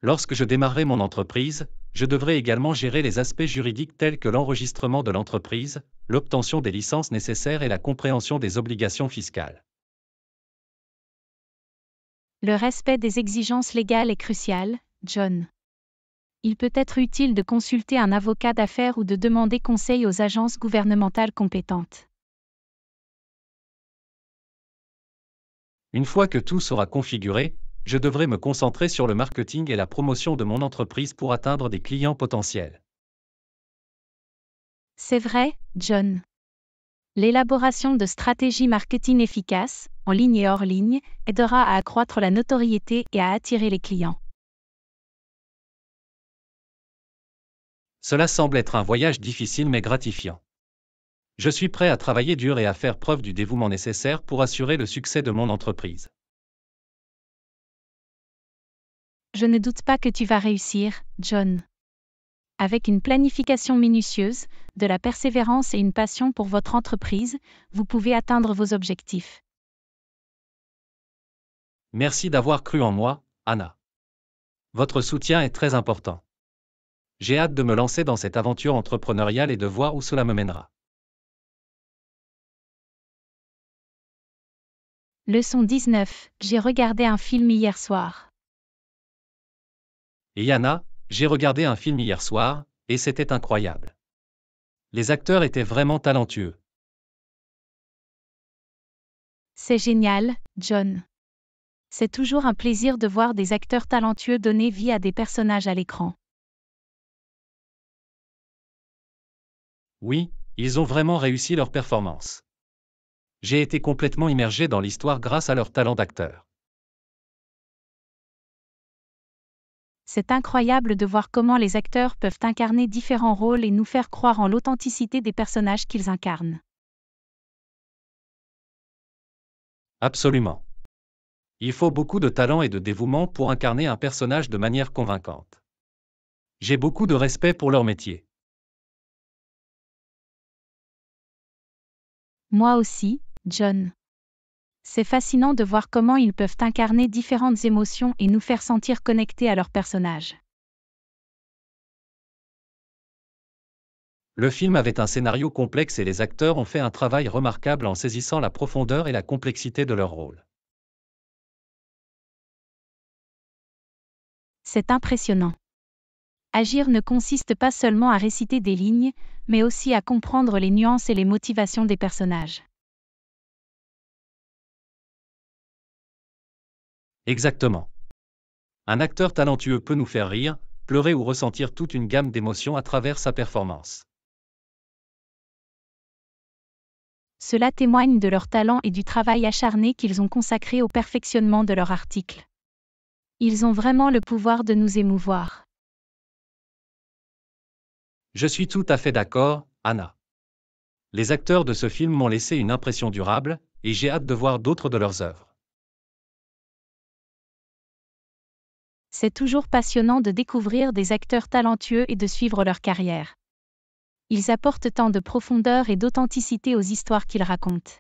Lorsque je démarrerai mon entreprise, je devrai également gérer les aspects juridiques tels que l'enregistrement de l'entreprise, l'obtention des licences nécessaires et la compréhension des obligations fiscales. Le respect des exigences légales est crucial, John il peut être utile de consulter un avocat d'affaires ou de demander conseil aux agences gouvernementales compétentes. Une fois que tout sera configuré, je devrais me concentrer sur le marketing et la promotion de mon entreprise pour atteindre des clients potentiels. C'est vrai, John. L'élaboration de stratégies marketing efficaces, en ligne et hors ligne, aidera à accroître la notoriété et à attirer les clients. Cela semble être un voyage difficile mais gratifiant. Je suis prêt à travailler dur et à faire preuve du dévouement nécessaire pour assurer le succès de mon entreprise. Je ne doute pas que tu vas réussir, John. Avec une planification minutieuse, de la persévérance et une passion pour votre entreprise, vous pouvez atteindre vos objectifs. Merci d'avoir cru en moi, Anna. Votre soutien est très important. J'ai hâte de me lancer dans cette aventure entrepreneuriale et de voir où cela me mènera. Leçon 19. J'ai regardé un film hier soir. Et Yana, j'ai regardé un film hier soir, et c'était incroyable. Les acteurs étaient vraiment talentueux. C'est génial, John. C'est toujours un plaisir de voir des acteurs talentueux donner vie à des personnages à l'écran. Oui, ils ont vraiment réussi leur performance. J'ai été complètement immergé dans l'histoire grâce à leur talent d'acteur. C'est incroyable de voir comment les acteurs peuvent incarner différents rôles et nous faire croire en l'authenticité des personnages qu'ils incarnent. Absolument. Il faut beaucoup de talent et de dévouement pour incarner un personnage de manière convaincante. J'ai beaucoup de respect pour leur métier. Moi aussi, John. C'est fascinant de voir comment ils peuvent incarner différentes émotions et nous faire sentir connectés à leurs personnages. Le film avait un scénario complexe et les acteurs ont fait un travail remarquable en saisissant la profondeur et la complexité de leur rôle. C'est impressionnant. Agir ne consiste pas seulement à réciter des lignes, mais aussi à comprendre les nuances et les motivations des personnages. Exactement. Un acteur talentueux peut nous faire rire, pleurer ou ressentir toute une gamme d'émotions à travers sa performance. Cela témoigne de leur talent et du travail acharné qu'ils ont consacré au perfectionnement de leur article. Ils ont vraiment le pouvoir de nous émouvoir. Je suis tout à fait d'accord, Anna. Les acteurs de ce film m'ont laissé une impression durable, et j'ai hâte de voir d'autres de leurs œuvres. C'est toujours passionnant de découvrir des acteurs talentueux et de suivre leur carrière. Ils apportent tant de profondeur et d'authenticité aux histoires qu'ils racontent.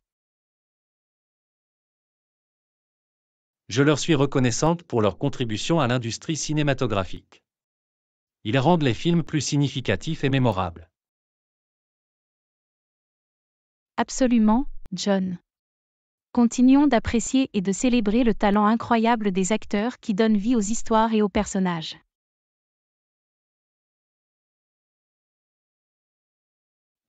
Je leur suis reconnaissante pour leur contribution à l'industrie cinématographique. Ils rendent les films plus significatifs et mémorables. Absolument, John. Continuons d'apprécier et de célébrer le talent incroyable des acteurs qui donnent vie aux histoires et aux personnages.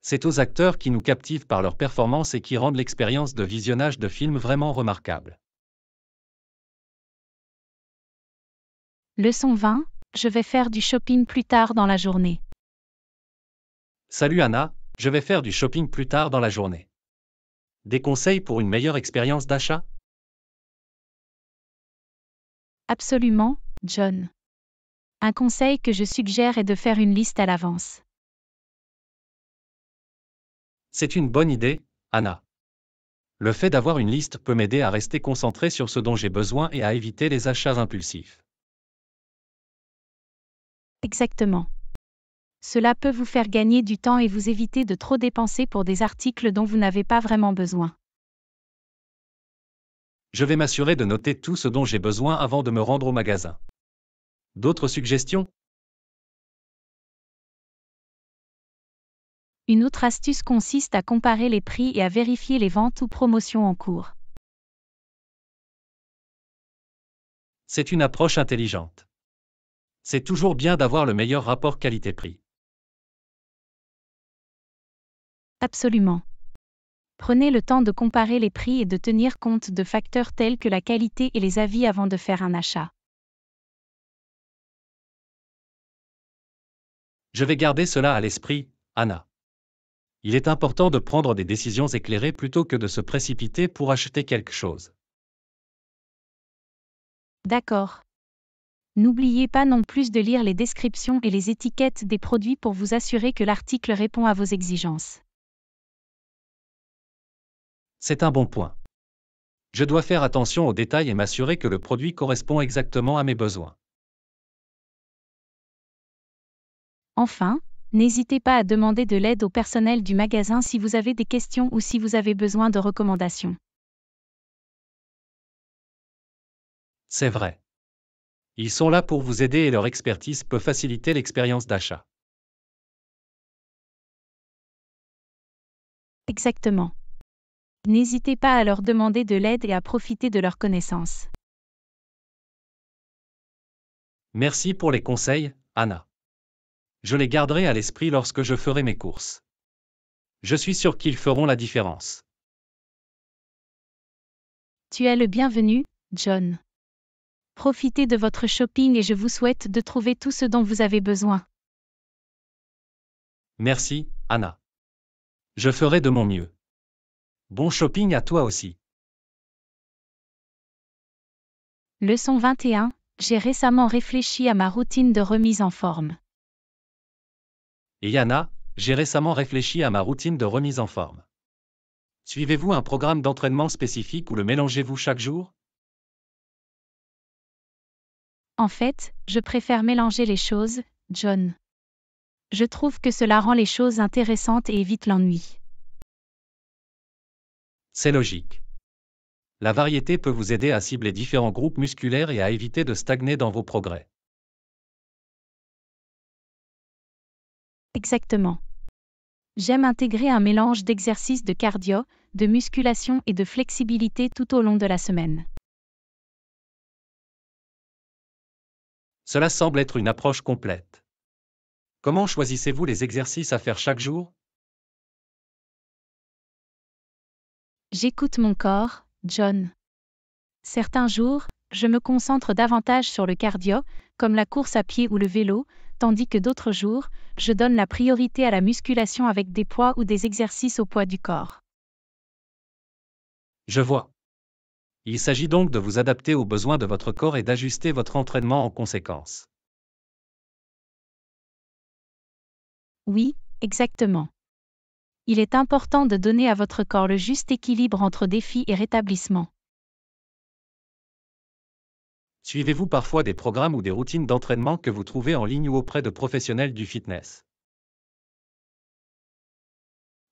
C'est aux acteurs qui nous captivent par leurs performances et qui rendent l'expérience de visionnage de films vraiment remarquable. Leçon 20, je vais faire du shopping plus tard dans la journée. Salut Anna, je vais faire du shopping plus tard dans la journée. Des conseils pour une meilleure expérience d'achat Absolument, John. Un conseil que je suggère est de faire une liste à l'avance. C'est une bonne idée, Anna. Le fait d'avoir une liste peut m'aider à rester concentré sur ce dont j'ai besoin et à éviter les achats impulsifs. Exactement. Cela peut vous faire gagner du temps et vous éviter de trop dépenser pour des articles dont vous n'avez pas vraiment besoin. Je vais m'assurer de noter tout ce dont j'ai besoin avant de me rendre au magasin. D'autres suggestions Une autre astuce consiste à comparer les prix et à vérifier les ventes ou promotions en cours. C'est une approche intelligente. C'est toujours bien d'avoir le meilleur rapport qualité-prix. Absolument. Prenez le temps de comparer les prix et de tenir compte de facteurs tels que la qualité et les avis avant de faire un achat. Je vais garder cela à l'esprit, Anna. Il est important de prendre des décisions éclairées plutôt que de se précipiter pour acheter quelque chose. D'accord. N'oubliez pas non plus de lire les descriptions et les étiquettes des produits pour vous assurer que l'article répond à vos exigences. C'est un bon point. Je dois faire attention aux détails et m'assurer que le produit correspond exactement à mes besoins. Enfin, n'hésitez pas à demander de l'aide au personnel du magasin si vous avez des questions ou si vous avez besoin de recommandations. C'est vrai. Ils sont là pour vous aider et leur expertise peut faciliter l'expérience d'achat. Exactement. N'hésitez pas à leur demander de l'aide et à profiter de leurs connaissances. Merci pour les conseils, Anna. Je les garderai à l'esprit lorsque je ferai mes courses. Je suis sûr qu'ils feront la différence. Tu es le bienvenu, John. Profitez de votre shopping et je vous souhaite de trouver tout ce dont vous avez besoin. Merci, Anna. Je ferai de mon mieux. Bon shopping à toi aussi. Leçon 21. J'ai récemment réfléchi à ma routine de remise en forme. Et Anna, j'ai récemment réfléchi à ma routine de remise en forme. Suivez-vous un programme d'entraînement spécifique ou le mélangez-vous chaque jour en fait, je préfère mélanger les choses, John. Je trouve que cela rend les choses intéressantes et évite l'ennui. C'est logique. La variété peut vous aider à cibler différents groupes musculaires et à éviter de stagner dans vos progrès. Exactement. J'aime intégrer un mélange d'exercices de cardio, de musculation et de flexibilité tout au long de la semaine. Cela semble être une approche complète. Comment choisissez-vous les exercices à faire chaque jour J'écoute mon corps, John. Certains jours, je me concentre davantage sur le cardio, comme la course à pied ou le vélo, tandis que d'autres jours, je donne la priorité à la musculation avec des poids ou des exercices au poids du corps. Je vois. Il s'agit donc de vous adapter aux besoins de votre corps et d'ajuster votre entraînement en conséquence. Oui, exactement. Il est important de donner à votre corps le juste équilibre entre défi et rétablissement. Suivez-vous parfois des programmes ou des routines d'entraînement que vous trouvez en ligne ou auprès de professionnels du fitness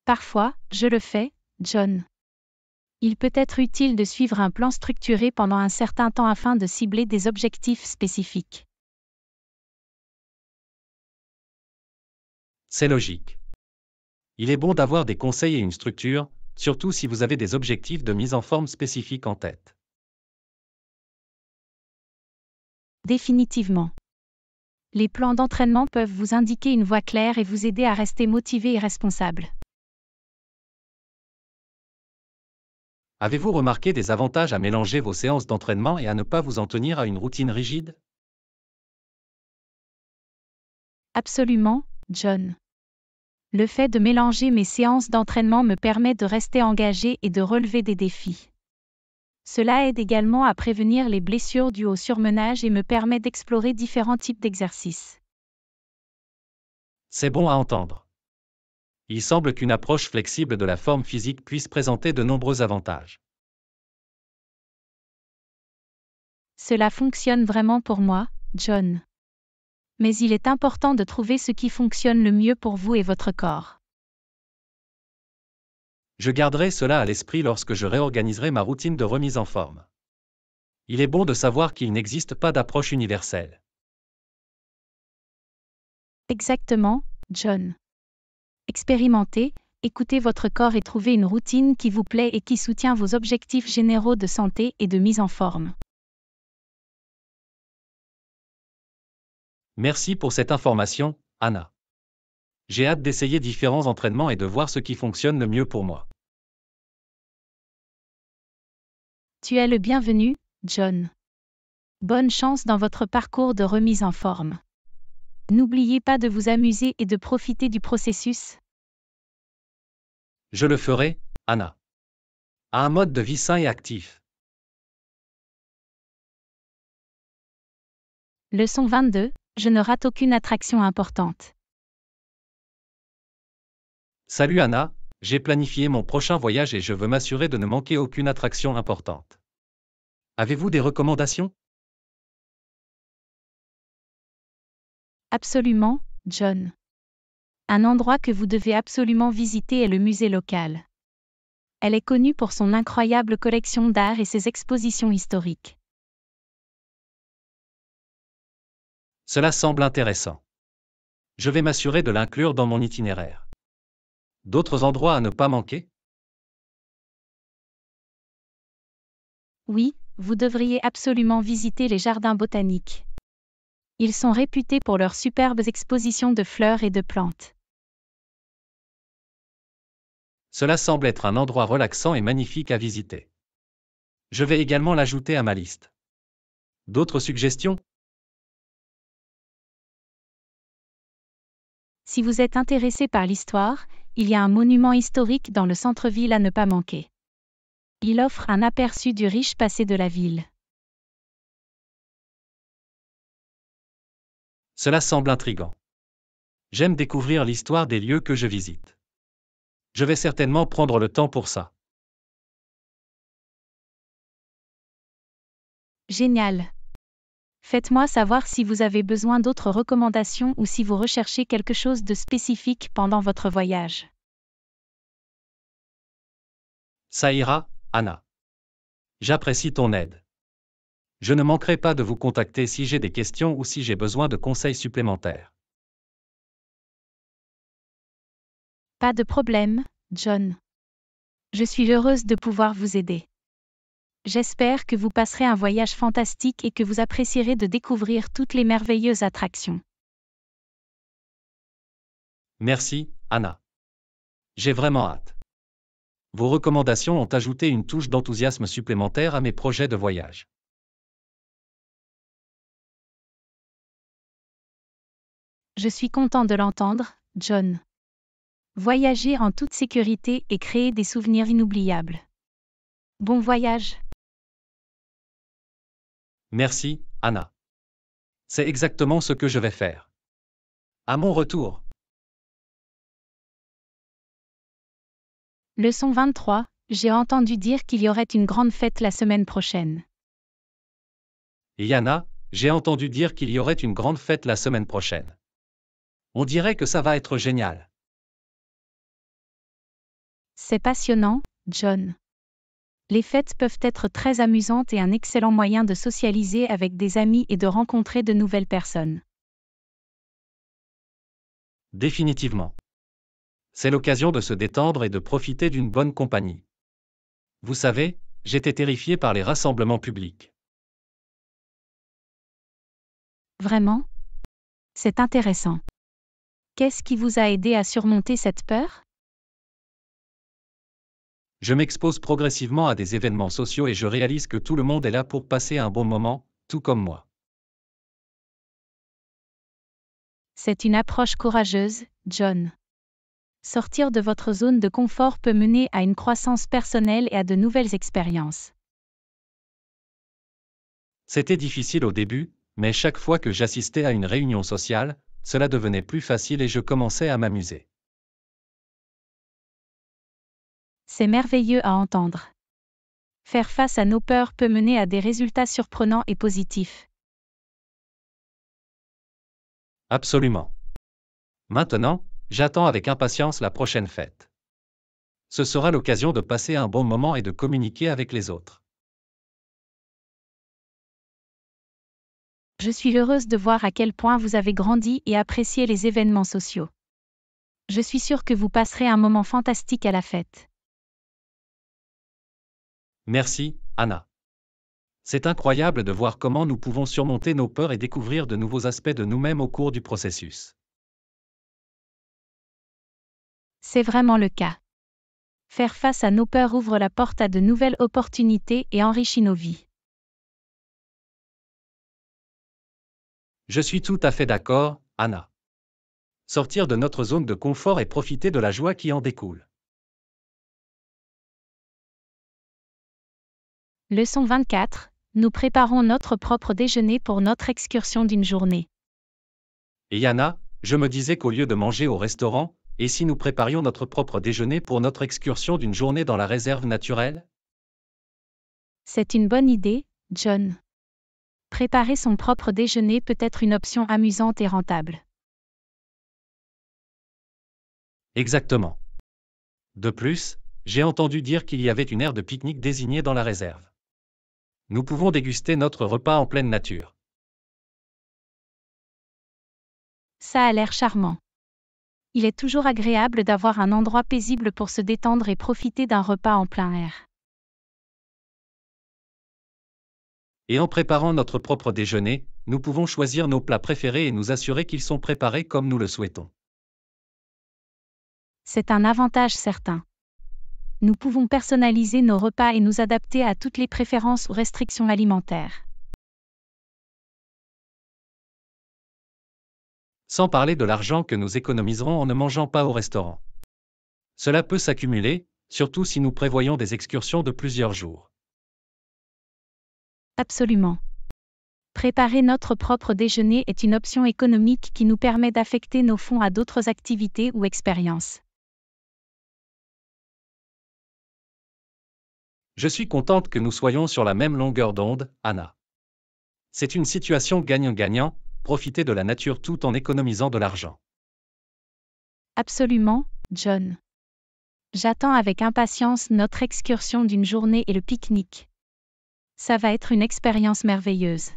Parfois, je le fais, John il peut être utile de suivre un plan structuré pendant un certain temps afin de cibler des objectifs spécifiques. C'est logique. Il est bon d'avoir des conseils et une structure, surtout si vous avez des objectifs de mise en forme spécifiques en tête. Définitivement. Les plans d'entraînement peuvent vous indiquer une voie claire et vous aider à rester motivé et responsable. Avez-vous remarqué des avantages à mélanger vos séances d'entraînement et à ne pas vous en tenir à une routine rigide Absolument, John. Le fait de mélanger mes séances d'entraînement me permet de rester engagé et de relever des défis. Cela aide également à prévenir les blessures dues au surmenage et me permet d'explorer différents types d'exercices. C'est bon à entendre il semble qu'une approche flexible de la forme physique puisse présenter de nombreux avantages. Cela fonctionne vraiment pour moi, John. Mais il est important de trouver ce qui fonctionne le mieux pour vous et votre corps. Je garderai cela à l'esprit lorsque je réorganiserai ma routine de remise en forme. Il est bon de savoir qu'il n'existe pas d'approche universelle. Exactement, John. Expérimentez, écoutez votre corps et trouvez une routine qui vous plaît et qui soutient vos objectifs généraux de santé et de mise en forme. Merci pour cette information, Anna. J'ai hâte d'essayer différents entraînements et de voir ce qui fonctionne le mieux pour moi. Tu es le bienvenu, John. Bonne chance dans votre parcours de remise en forme. N'oubliez pas de vous amuser et de profiter du processus. Je le ferai, Anna. À un mode de vie sain et actif. Leçon 22. Je ne rate aucune attraction importante. Salut Anna, j'ai planifié mon prochain voyage et je veux m'assurer de ne manquer aucune attraction importante. Avez-vous des recommandations Absolument, John. Un endroit que vous devez absolument visiter est le musée local. Elle est connue pour son incroyable collection d'art et ses expositions historiques. Cela semble intéressant. Je vais m'assurer de l'inclure dans mon itinéraire. D'autres endroits à ne pas manquer Oui, vous devriez absolument visiter les jardins botaniques ils sont réputés pour leurs superbes expositions de fleurs et de plantes. Cela semble être un endroit relaxant et magnifique à visiter. Je vais également l'ajouter à ma liste. D'autres suggestions Si vous êtes intéressé par l'histoire, il y a un monument historique dans le centre-ville à ne pas manquer. Il offre un aperçu du riche passé de la ville. Cela semble intrigant. J'aime découvrir l'histoire des lieux que je visite. Je vais certainement prendre le temps pour ça. Génial. Faites-moi savoir si vous avez besoin d'autres recommandations ou si vous recherchez quelque chose de spécifique pendant votre voyage. Ça ira, Anna. J'apprécie ton aide. Je ne manquerai pas de vous contacter si j'ai des questions ou si j'ai besoin de conseils supplémentaires. Pas de problème, John. Je suis heureuse de pouvoir vous aider. J'espère que vous passerez un voyage fantastique et que vous apprécierez de découvrir toutes les merveilleuses attractions. Merci, Anna. J'ai vraiment hâte. Vos recommandations ont ajouté une touche d'enthousiasme supplémentaire à mes projets de voyage. Je suis content de l'entendre, John. Voyager en toute sécurité et créer des souvenirs inoubliables. Bon voyage. Merci, Anna. C'est exactement ce que je vais faire. À mon retour. Leçon 23. J'ai entendu dire qu'il y aurait une grande fête la semaine prochaine. Yana, j'ai entendu dire qu'il y aurait une grande fête la semaine prochaine. On dirait que ça va être génial. C'est passionnant, John. Les fêtes peuvent être très amusantes et un excellent moyen de socialiser avec des amis et de rencontrer de nouvelles personnes. Définitivement. C'est l'occasion de se détendre et de profiter d'une bonne compagnie. Vous savez, j'étais terrifié par les rassemblements publics. Vraiment C'est intéressant. Qu'est-ce qui vous a aidé à surmonter cette peur Je m'expose progressivement à des événements sociaux et je réalise que tout le monde est là pour passer un bon moment, tout comme moi. C'est une approche courageuse, John. Sortir de votre zone de confort peut mener à une croissance personnelle et à de nouvelles expériences. C'était difficile au début, mais chaque fois que j'assistais à une réunion sociale, cela devenait plus facile et je commençais à m'amuser. C'est merveilleux à entendre. Faire face à nos peurs peut mener à des résultats surprenants et positifs. Absolument. Maintenant, j'attends avec impatience la prochaine fête. Ce sera l'occasion de passer un bon moment et de communiquer avec les autres. Je suis heureuse de voir à quel point vous avez grandi et apprécié les événements sociaux. Je suis sûre que vous passerez un moment fantastique à la fête. Merci, Anna. C'est incroyable de voir comment nous pouvons surmonter nos peurs et découvrir de nouveaux aspects de nous-mêmes au cours du processus. C'est vraiment le cas. Faire face à nos peurs ouvre la porte à de nouvelles opportunités et enrichit nos vies. Je suis tout à fait d'accord, Anna. Sortir de notre zone de confort et profiter de la joie qui en découle. Leçon 24. Nous préparons notre propre déjeuner pour notre excursion d'une journée. Et Anna, je me disais qu'au lieu de manger au restaurant, et si nous préparions notre propre déjeuner pour notre excursion d'une journée dans la réserve naturelle C'est une bonne idée, John. Préparer son propre déjeuner peut être une option amusante et rentable. Exactement. De plus, j'ai entendu dire qu'il y avait une aire de pique-nique désignée dans la réserve. Nous pouvons déguster notre repas en pleine nature. Ça a l'air charmant. Il est toujours agréable d'avoir un endroit paisible pour se détendre et profiter d'un repas en plein air. et en préparant notre propre déjeuner, nous pouvons choisir nos plats préférés et nous assurer qu'ils sont préparés comme nous le souhaitons. C'est un avantage certain. Nous pouvons personnaliser nos repas et nous adapter à toutes les préférences ou restrictions alimentaires. Sans parler de l'argent que nous économiserons en ne mangeant pas au restaurant. Cela peut s'accumuler, surtout si nous prévoyons des excursions de plusieurs jours. Absolument. Préparer notre propre déjeuner est une option économique qui nous permet d'affecter nos fonds à d'autres activités ou expériences. Je suis contente que nous soyons sur la même longueur d'onde, Anna. C'est une situation gagnant-gagnant, profiter de la nature tout en économisant de l'argent. Absolument, John. J'attends avec impatience notre excursion d'une journée et le pique-nique. Ça va être une expérience merveilleuse.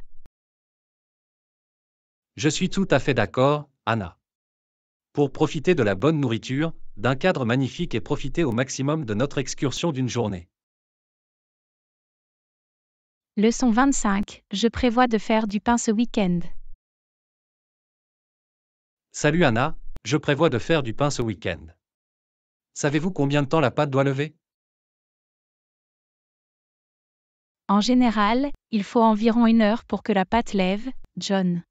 Je suis tout à fait d'accord, Anna. Pour profiter de la bonne nourriture, d'un cadre magnifique et profiter au maximum de notre excursion d'une journée. Leçon 25. Je prévois de faire du pain ce week-end. Salut Anna, je prévois de faire du pain ce week-end. Savez-vous combien de temps la pâte doit lever En général, il faut environ une heure pour que la pâte lève, John.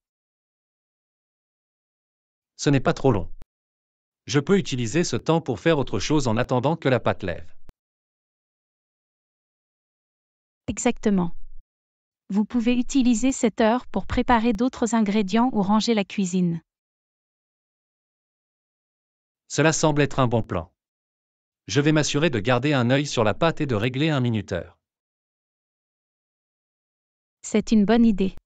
Ce n'est pas trop long. Je peux utiliser ce temps pour faire autre chose en attendant que la pâte lève. Exactement. Vous pouvez utiliser cette heure pour préparer d'autres ingrédients ou ranger la cuisine. Cela semble être un bon plan. Je vais m'assurer de garder un œil sur la pâte et de régler un minuteur. C'est une bonne idée.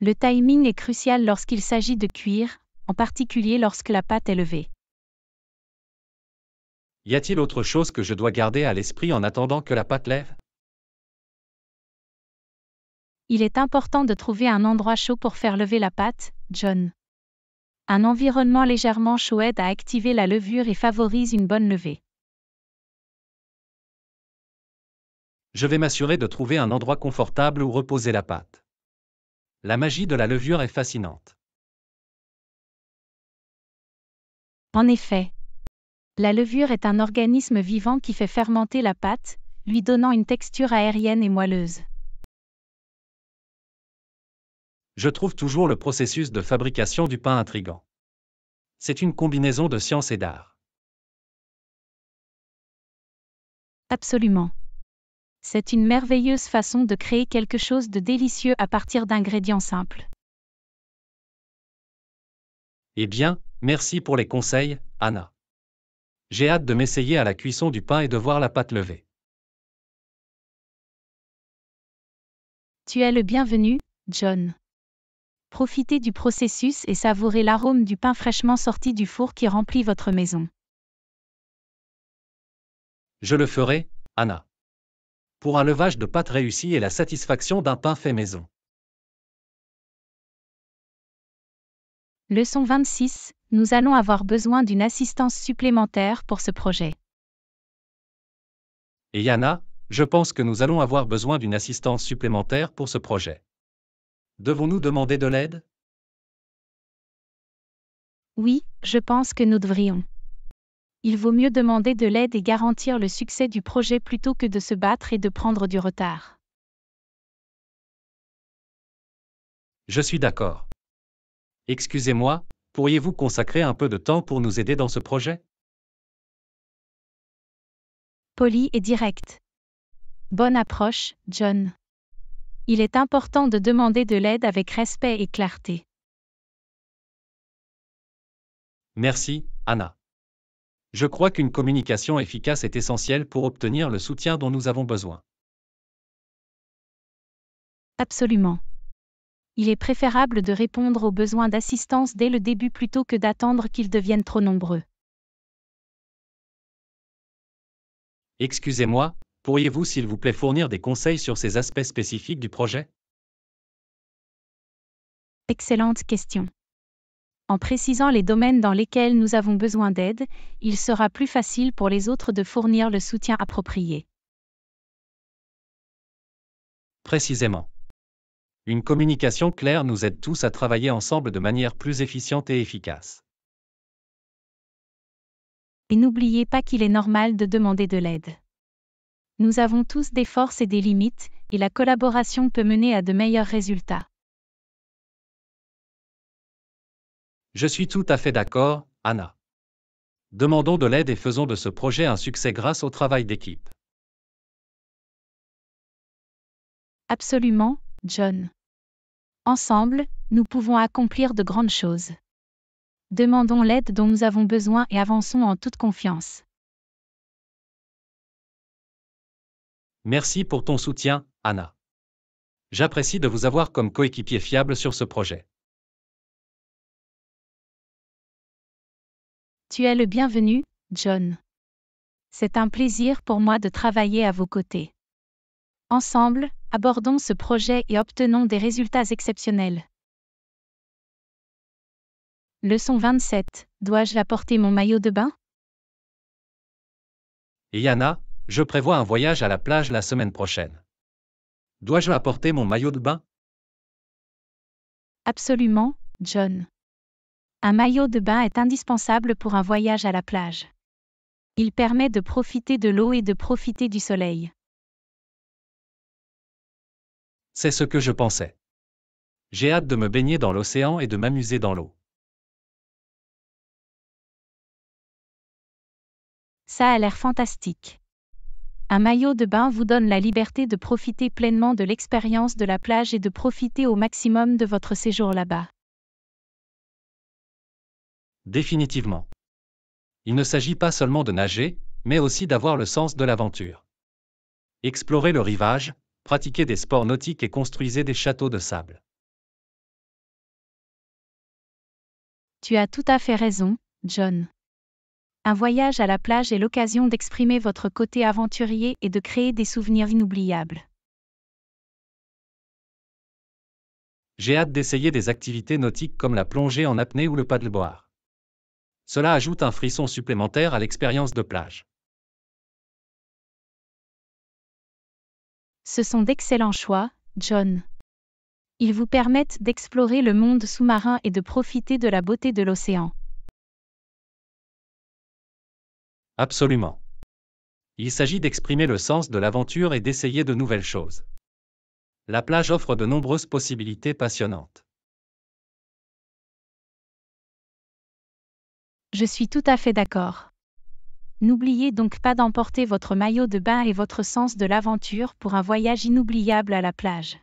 Le timing est crucial lorsqu'il s'agit de cuire, en particulier lorsque la pâte est levée. Y a-t-il autre chose que je dois garder à l'esprit en attendant que la pâte lève Il est important de trouver un endroit chaud pour faire lever la pâte, John. Un environnement légèrement chaud aide à activer la levure et favorise une bonne levée. je vais m'assurer de trouver un endroit confortable où reposer la pâte. La magie de la levure est fascinante. En effet, la levure est un organisme vivant qui fait fermenter la pâte, lui donnant une texture aérienne et moelleuse. Je trouve toujours le processus de fabrication du pain intrigant. C'est une combinaison de science et d'art. Absolument. C'est une merveilleuse façon de créer quelque chose de délicieux à partir d'ingrédients simples. Eh bien, merci pour les conseils, Anna. J'ai hâte de m'essayer à la cuisson du pain et de voir la pâte levée. Tu es le bienvenu, John. Profitez du processus et savourez l'arôme du pain fraîchement sorti du four qui remplit votre maison. Je le ferai, Anna pour un levage de pâte réussi et la satisfaction d'un pain fait maison. Leçon 26. Nous allons avoir besoin d'une assistance supplémentaire pour ce projet. Et Yana, je pense que nous allons avoir besoin d'une assistance supplémentaire pour ce projet. Devons-nous demander de l'aide Oui, je pense que nous devrions il vaut mieux demander de l'aide et garantir le succès du projet plutôt que de se battre et de prendre du retard. Je suis d'accord. Excusez-moi, pourriez-vous consacrer un peu de temps pour nous aider dans ce projet Poli et direct. Bonne approche, John. Il est important de demander de l'aide avec respect et clarté. Merci, Anna. Je crois qu'une communication efficace est essentielle pour obtenir le soutien dont nous avons besoin. Absolument. Il est préférable de répondre aux besoins d'assistance dès le début plutôt que d'attendre qu'ils deviennent trop nombreux. Excusez-moi, pourriez-vous s'il vous plaît fournir des conseils sur ces aspects spécifiques du projet Excellente question en précisant les domaines dans lesquels nous avons besoin d'aide, il sera plus facile pour les autres de fournir le soutien approprié. Précisément. Une communication claire nous aide tous à travailler ensemble de manière plus efficiente et efficace. Et n'oubliez pas qu'il est normal de demander de l'aide. Nous avons tous des forces et des limites, et la collaboration peut mener à de meilleurs résultats. Je suis tout à fait d'accord, Anna. Demandons de l'aide et faisons de ce projet un succès grâce au travail d'équipe. Absolument, John. Ensemble, nous pouvons accomplir de grandes choses. Demandons l'aide dont nous avons besoin et avançons en toute confiance. Merci pour ton soutien, Anna. J'apprécie de vous avoir comme coéquipier fiable sur ce projet. Tu es le bienvenu, John. C'est un plaisir pour moi de travailler à vos côtés. Ensemble, abordons ce projet et obtenons des résultats exceptionnels. Leçon 27. Dois-je apporter mon maillot de bain Yana, je prévois un voyage à la plage la semaine prochaine. Dois-je apporter mon maillot de bain Absolument, John. Un maillot de bain est indispensable pour un voyage à la plage. Il permet de profiter de l'eau et de profiter du soleil. C'est ce que je pensais. J'ai hâte de me baigner dans l'océan et de m'amuser dans l'eau. Ça a l'air fantastique. Un maillot de bain vous donne la liberté de profiter pleinement de l'expérience de la plage et de profiter au maximum de votre séjour là-bas. Définitivement. Il ne s'agit pas seulement de nager, mais aussi d'avoir le sens de l'aventure. Explorez le rivage, pratiquez des sports nautiques et construisez des châteaux de sable. Tu as tout à fait raison, John. Un voyage à la plage est l'occasion d'exprimer votre côté aventurier et de créer des souvenirs inoubliables. J'ai hâte d'essayer des activités nautiques comme la plongée en apnée ou le paddleboard. Cela ajoute un frisson supplémentaire à l'expérience de plage. Ce sont d'excellents choix, John. Ils vous permettent d'explorer le monde sous-marin et de profiter de la beauté de l'océan. Absolument. Il s'agit d'exprimer le sens de l'aventure et d'essayer de nouvelles choses. La plage offre de nombreuses possibilités passionnantes. Je suis tout à fait d'accord. N'oubliez donc pas d'emporter votre maillot de bain et votre sens de l'aventure pour un voyage inoubliable à la plage.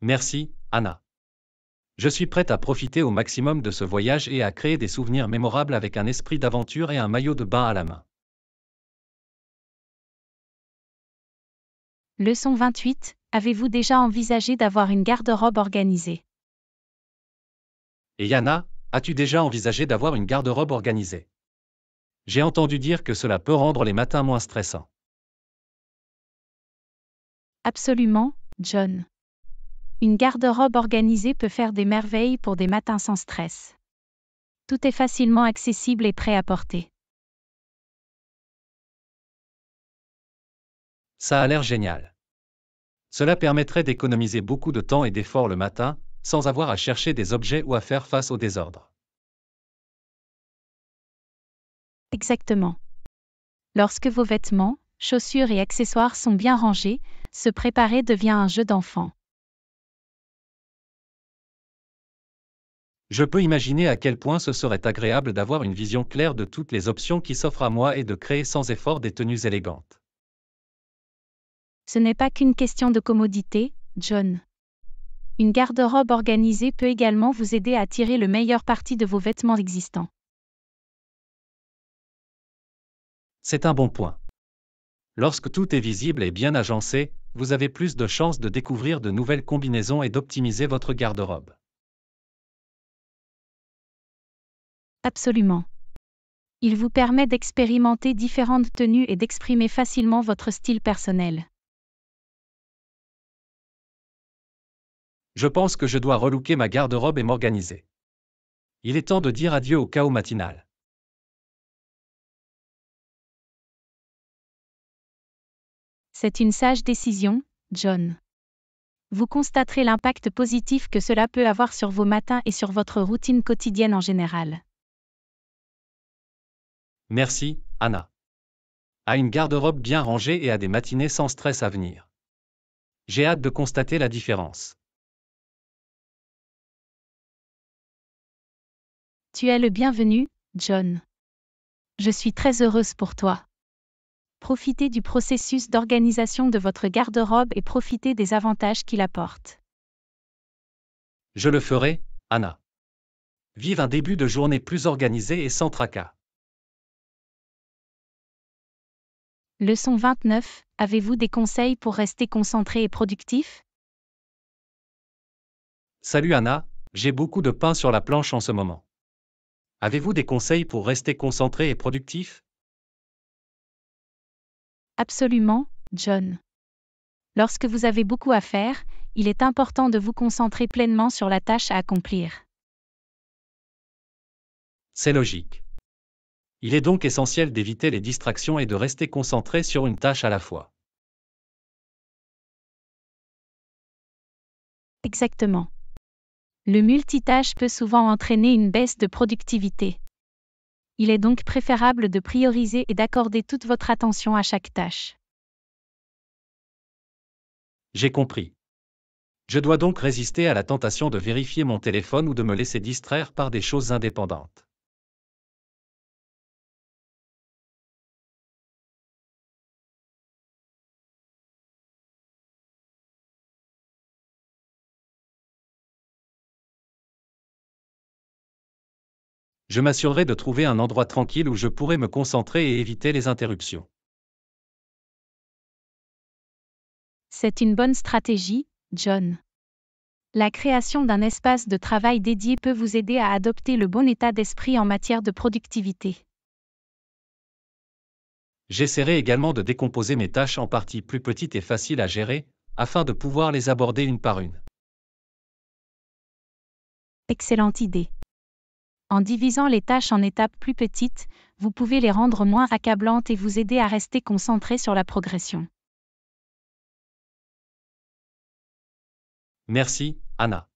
Merci, Anna. Je suis prête à profiter au maximum de ce voyage et à créer des souvenirs mémorables avec un esprit d'aventure et un maillot de bain à la main. Leçon 28. Avez-vous déjà envisagé d'avoir une garde-robe organisée Et Yana, As-tu déjà envisagé d'avoir une garde-robe organisée J'ai entendu dire que cela peut rendre les matins moins stressants. Absolument, John. Une garde-robe organisée peut faire des merveilles pour des matins sans stress. Tout est facilement accessible et prêt à porter. Ça a l'air génial. Cela permettrait d'économiser beaucoup de temps et d'efforts le matin, sans avoir à chercher des objets ou à faire face au désordre. Exactement. Lorsque vos vêtements, chaussures et accessoires sont bien rangés, se préparer devient un jeu d'enfant. Je peux imaginer à quel point ce serait agréable d'avoir une vision claire de toutes les options qui s'offrent à moi et de créer sans effort des tenues élégantes. Ce n'est pas qu'une question de commodité, John. Une garde-robe organisée peut également vous aider à tirer le meilleur parti de vos vêtements existants. C'est un bon point. Lorsque tout est visible et bien agencé, vous avez plus de chances de découvrir de nouvelles combinaisons et d'optimiser votre garde-robe. Absolument. Il vous permet d'expérimenter différentes tenues et d'exprimer facilement votre style personnel. Je pense que je dois relooker ma garde-robe et m'organiser. Il est temps de dire adieu au chaos matinal. C'est une sage décision, John. Vous constaterez l'impact positif que cela peut avoir sur vos matins et sur votre routine quotidienne en général. Merci, Anna. À une garde-robe bien rangée et à des matinées sans stress à venir. J'ai hâte de constater la différence. Tu es le bienvenu, John. Je suis très heureuse pour toi. Profitez du processus d'organisation de votre garde-robe et profitez des avantages qu'il apporte. Je le ferai, Anna. Vive un début de journée plus organisé et sans tracas. Leçon 29. Avez-vous des conseils pour rester concentré et productif Salut Anna, j'ai beaucoup de pain sur la planche en ce moment. Avez-vous des conseils pour rester concentré et productif Absolument, John. Lorsque vous avez beaucoup à faire, il est important de vous concentrer pleinement sur la tâche à accomplir. C'est logique. Il est donc essentiel d'éviter les distractions et de rester concentré sur une tâche à la fois. Exactement. Le multitâche peut souvent entraîner une baisse de productivité. Il est donc préférable de prioriser et d'accorder toute votre attention à chaque tâche. J'ai compris. Je dois donc résister à la tentation de vérifier mon téléphone ou de me laisser distraire par des choses indépendantes. je m'assurerai de trouver un endroit tranquille où je pourrai me concentrer et éviter les interruptions. C'est une bonne stratégie, John. La création d'un espace de travail dédié peut vous aider à adopter le bon état d'esprit en matière de productivité. J'essaierai également de décomposer mes tâches en parties plus petites et faciles à gérer, afin de pouvoir les aborder une par une. Excellente idée. En divisant les tâches en étapes plus petites, vous pouvez les rendre moins accablantes et vous aider à rester concentré sur la progression. Merci, Anna.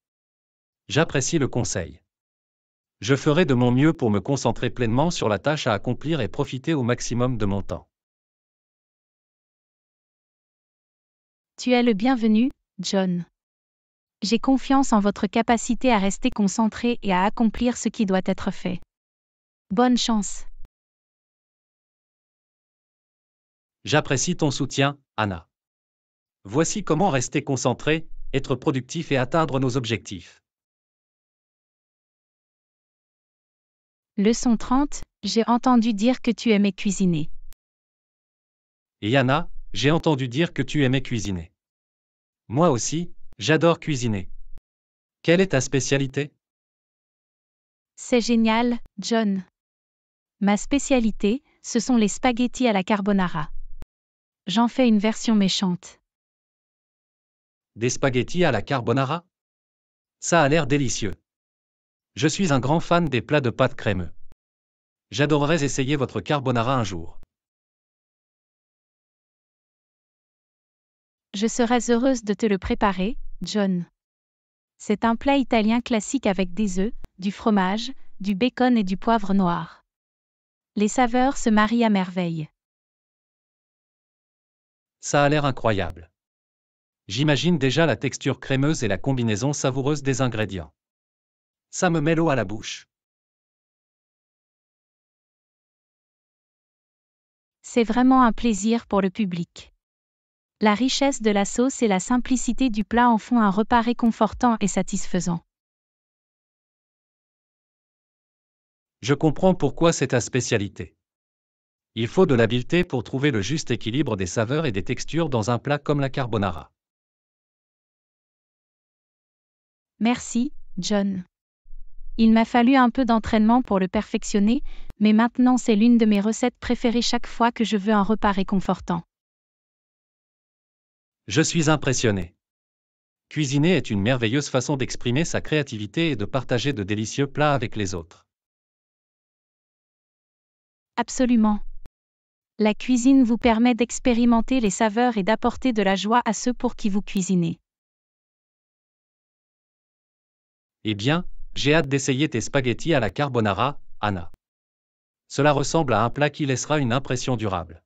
J'apprécie le conseil. Je ferai de mon mieux pour me concentrer pleinement sur la tâche à accomplir et profiter au maximum de mon temps. Tu es le bienvenu, John. J'ai confiance en votre capacité à rester concentré et à accomplir ce qui doit être fait. Bonne chance. J'apprécie ton soutien, Anna. Voici comment rester concentré, être productif et atteindre nos objectifs. Leçon 30, j'ai entendu dire que tu aimais cuisiner. Et Anna, j'ai entendu dire que tu aimais cuisiner. Moi aussi, J'adore cuisiner. Quelle est ta spécialité C'est génial, John. Ma spécialité, ce sont les spaghettis à la carbonara. J'en fais une version méchante. Des spaghettis à la carbonara Ça a l'air délicieux. Je suis un grand fan des plats de pâte crémeux. J'adorerais essayer votre carbonara un jour. Je serais heureuse de te le préparer, John. C'est un plat italien classique avec des œufs, du fromage, du bacon et du poivre noir. Les saveurs se marient à merveille. Ça a l'air incroyable. J'imagine déjà la texture crémeuse et la combinaison savoureuse des ingrédients. Ça me met l'eau à la bouche. C'est vraiment un plaisir pour le public. La richesse de la sauce et la simplicité du plat en font un repas réconfortant et satisfaisant. Je comprends pourquoi c'est ta spécialité. Il faut de l'habileté pour trouver le juste équilibre des saveurs et des textures dans un plat comme la carbonara. Merci, John. Il m'a fallu un peu d'entraînement pour le perfectionner, mais maintenant c'est l'une de mes recettes préférées chaque fois que je veux un repas réconfortant. Je suis impressionné. Cuisiner est une merveilleuse façon d'exprimer sa créativité et de partager de délicieux plats avec les autres. Absolument. La cuisine vous permet d'expérimenter les saveurs et d'apporter de la joie à ceux pour qui vous cuisinez. Eh bien, j'ai hâte d'essayer tes spaghettis à la carbonara, Anna. Cela ressemble à un plat qui laissera une impression durable.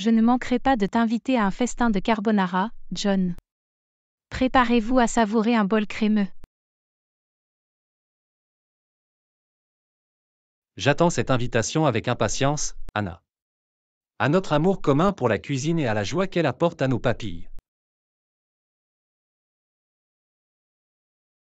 Je ne manquerai pas de t'inviter à un festin de carbonara, John. Préparez-vous à savourer un bol crémeux. J'attends cette invitation avec impatience, Anna. À notre amour commun pour la cuisine et à la joie qu'elle apporte à nos papilles.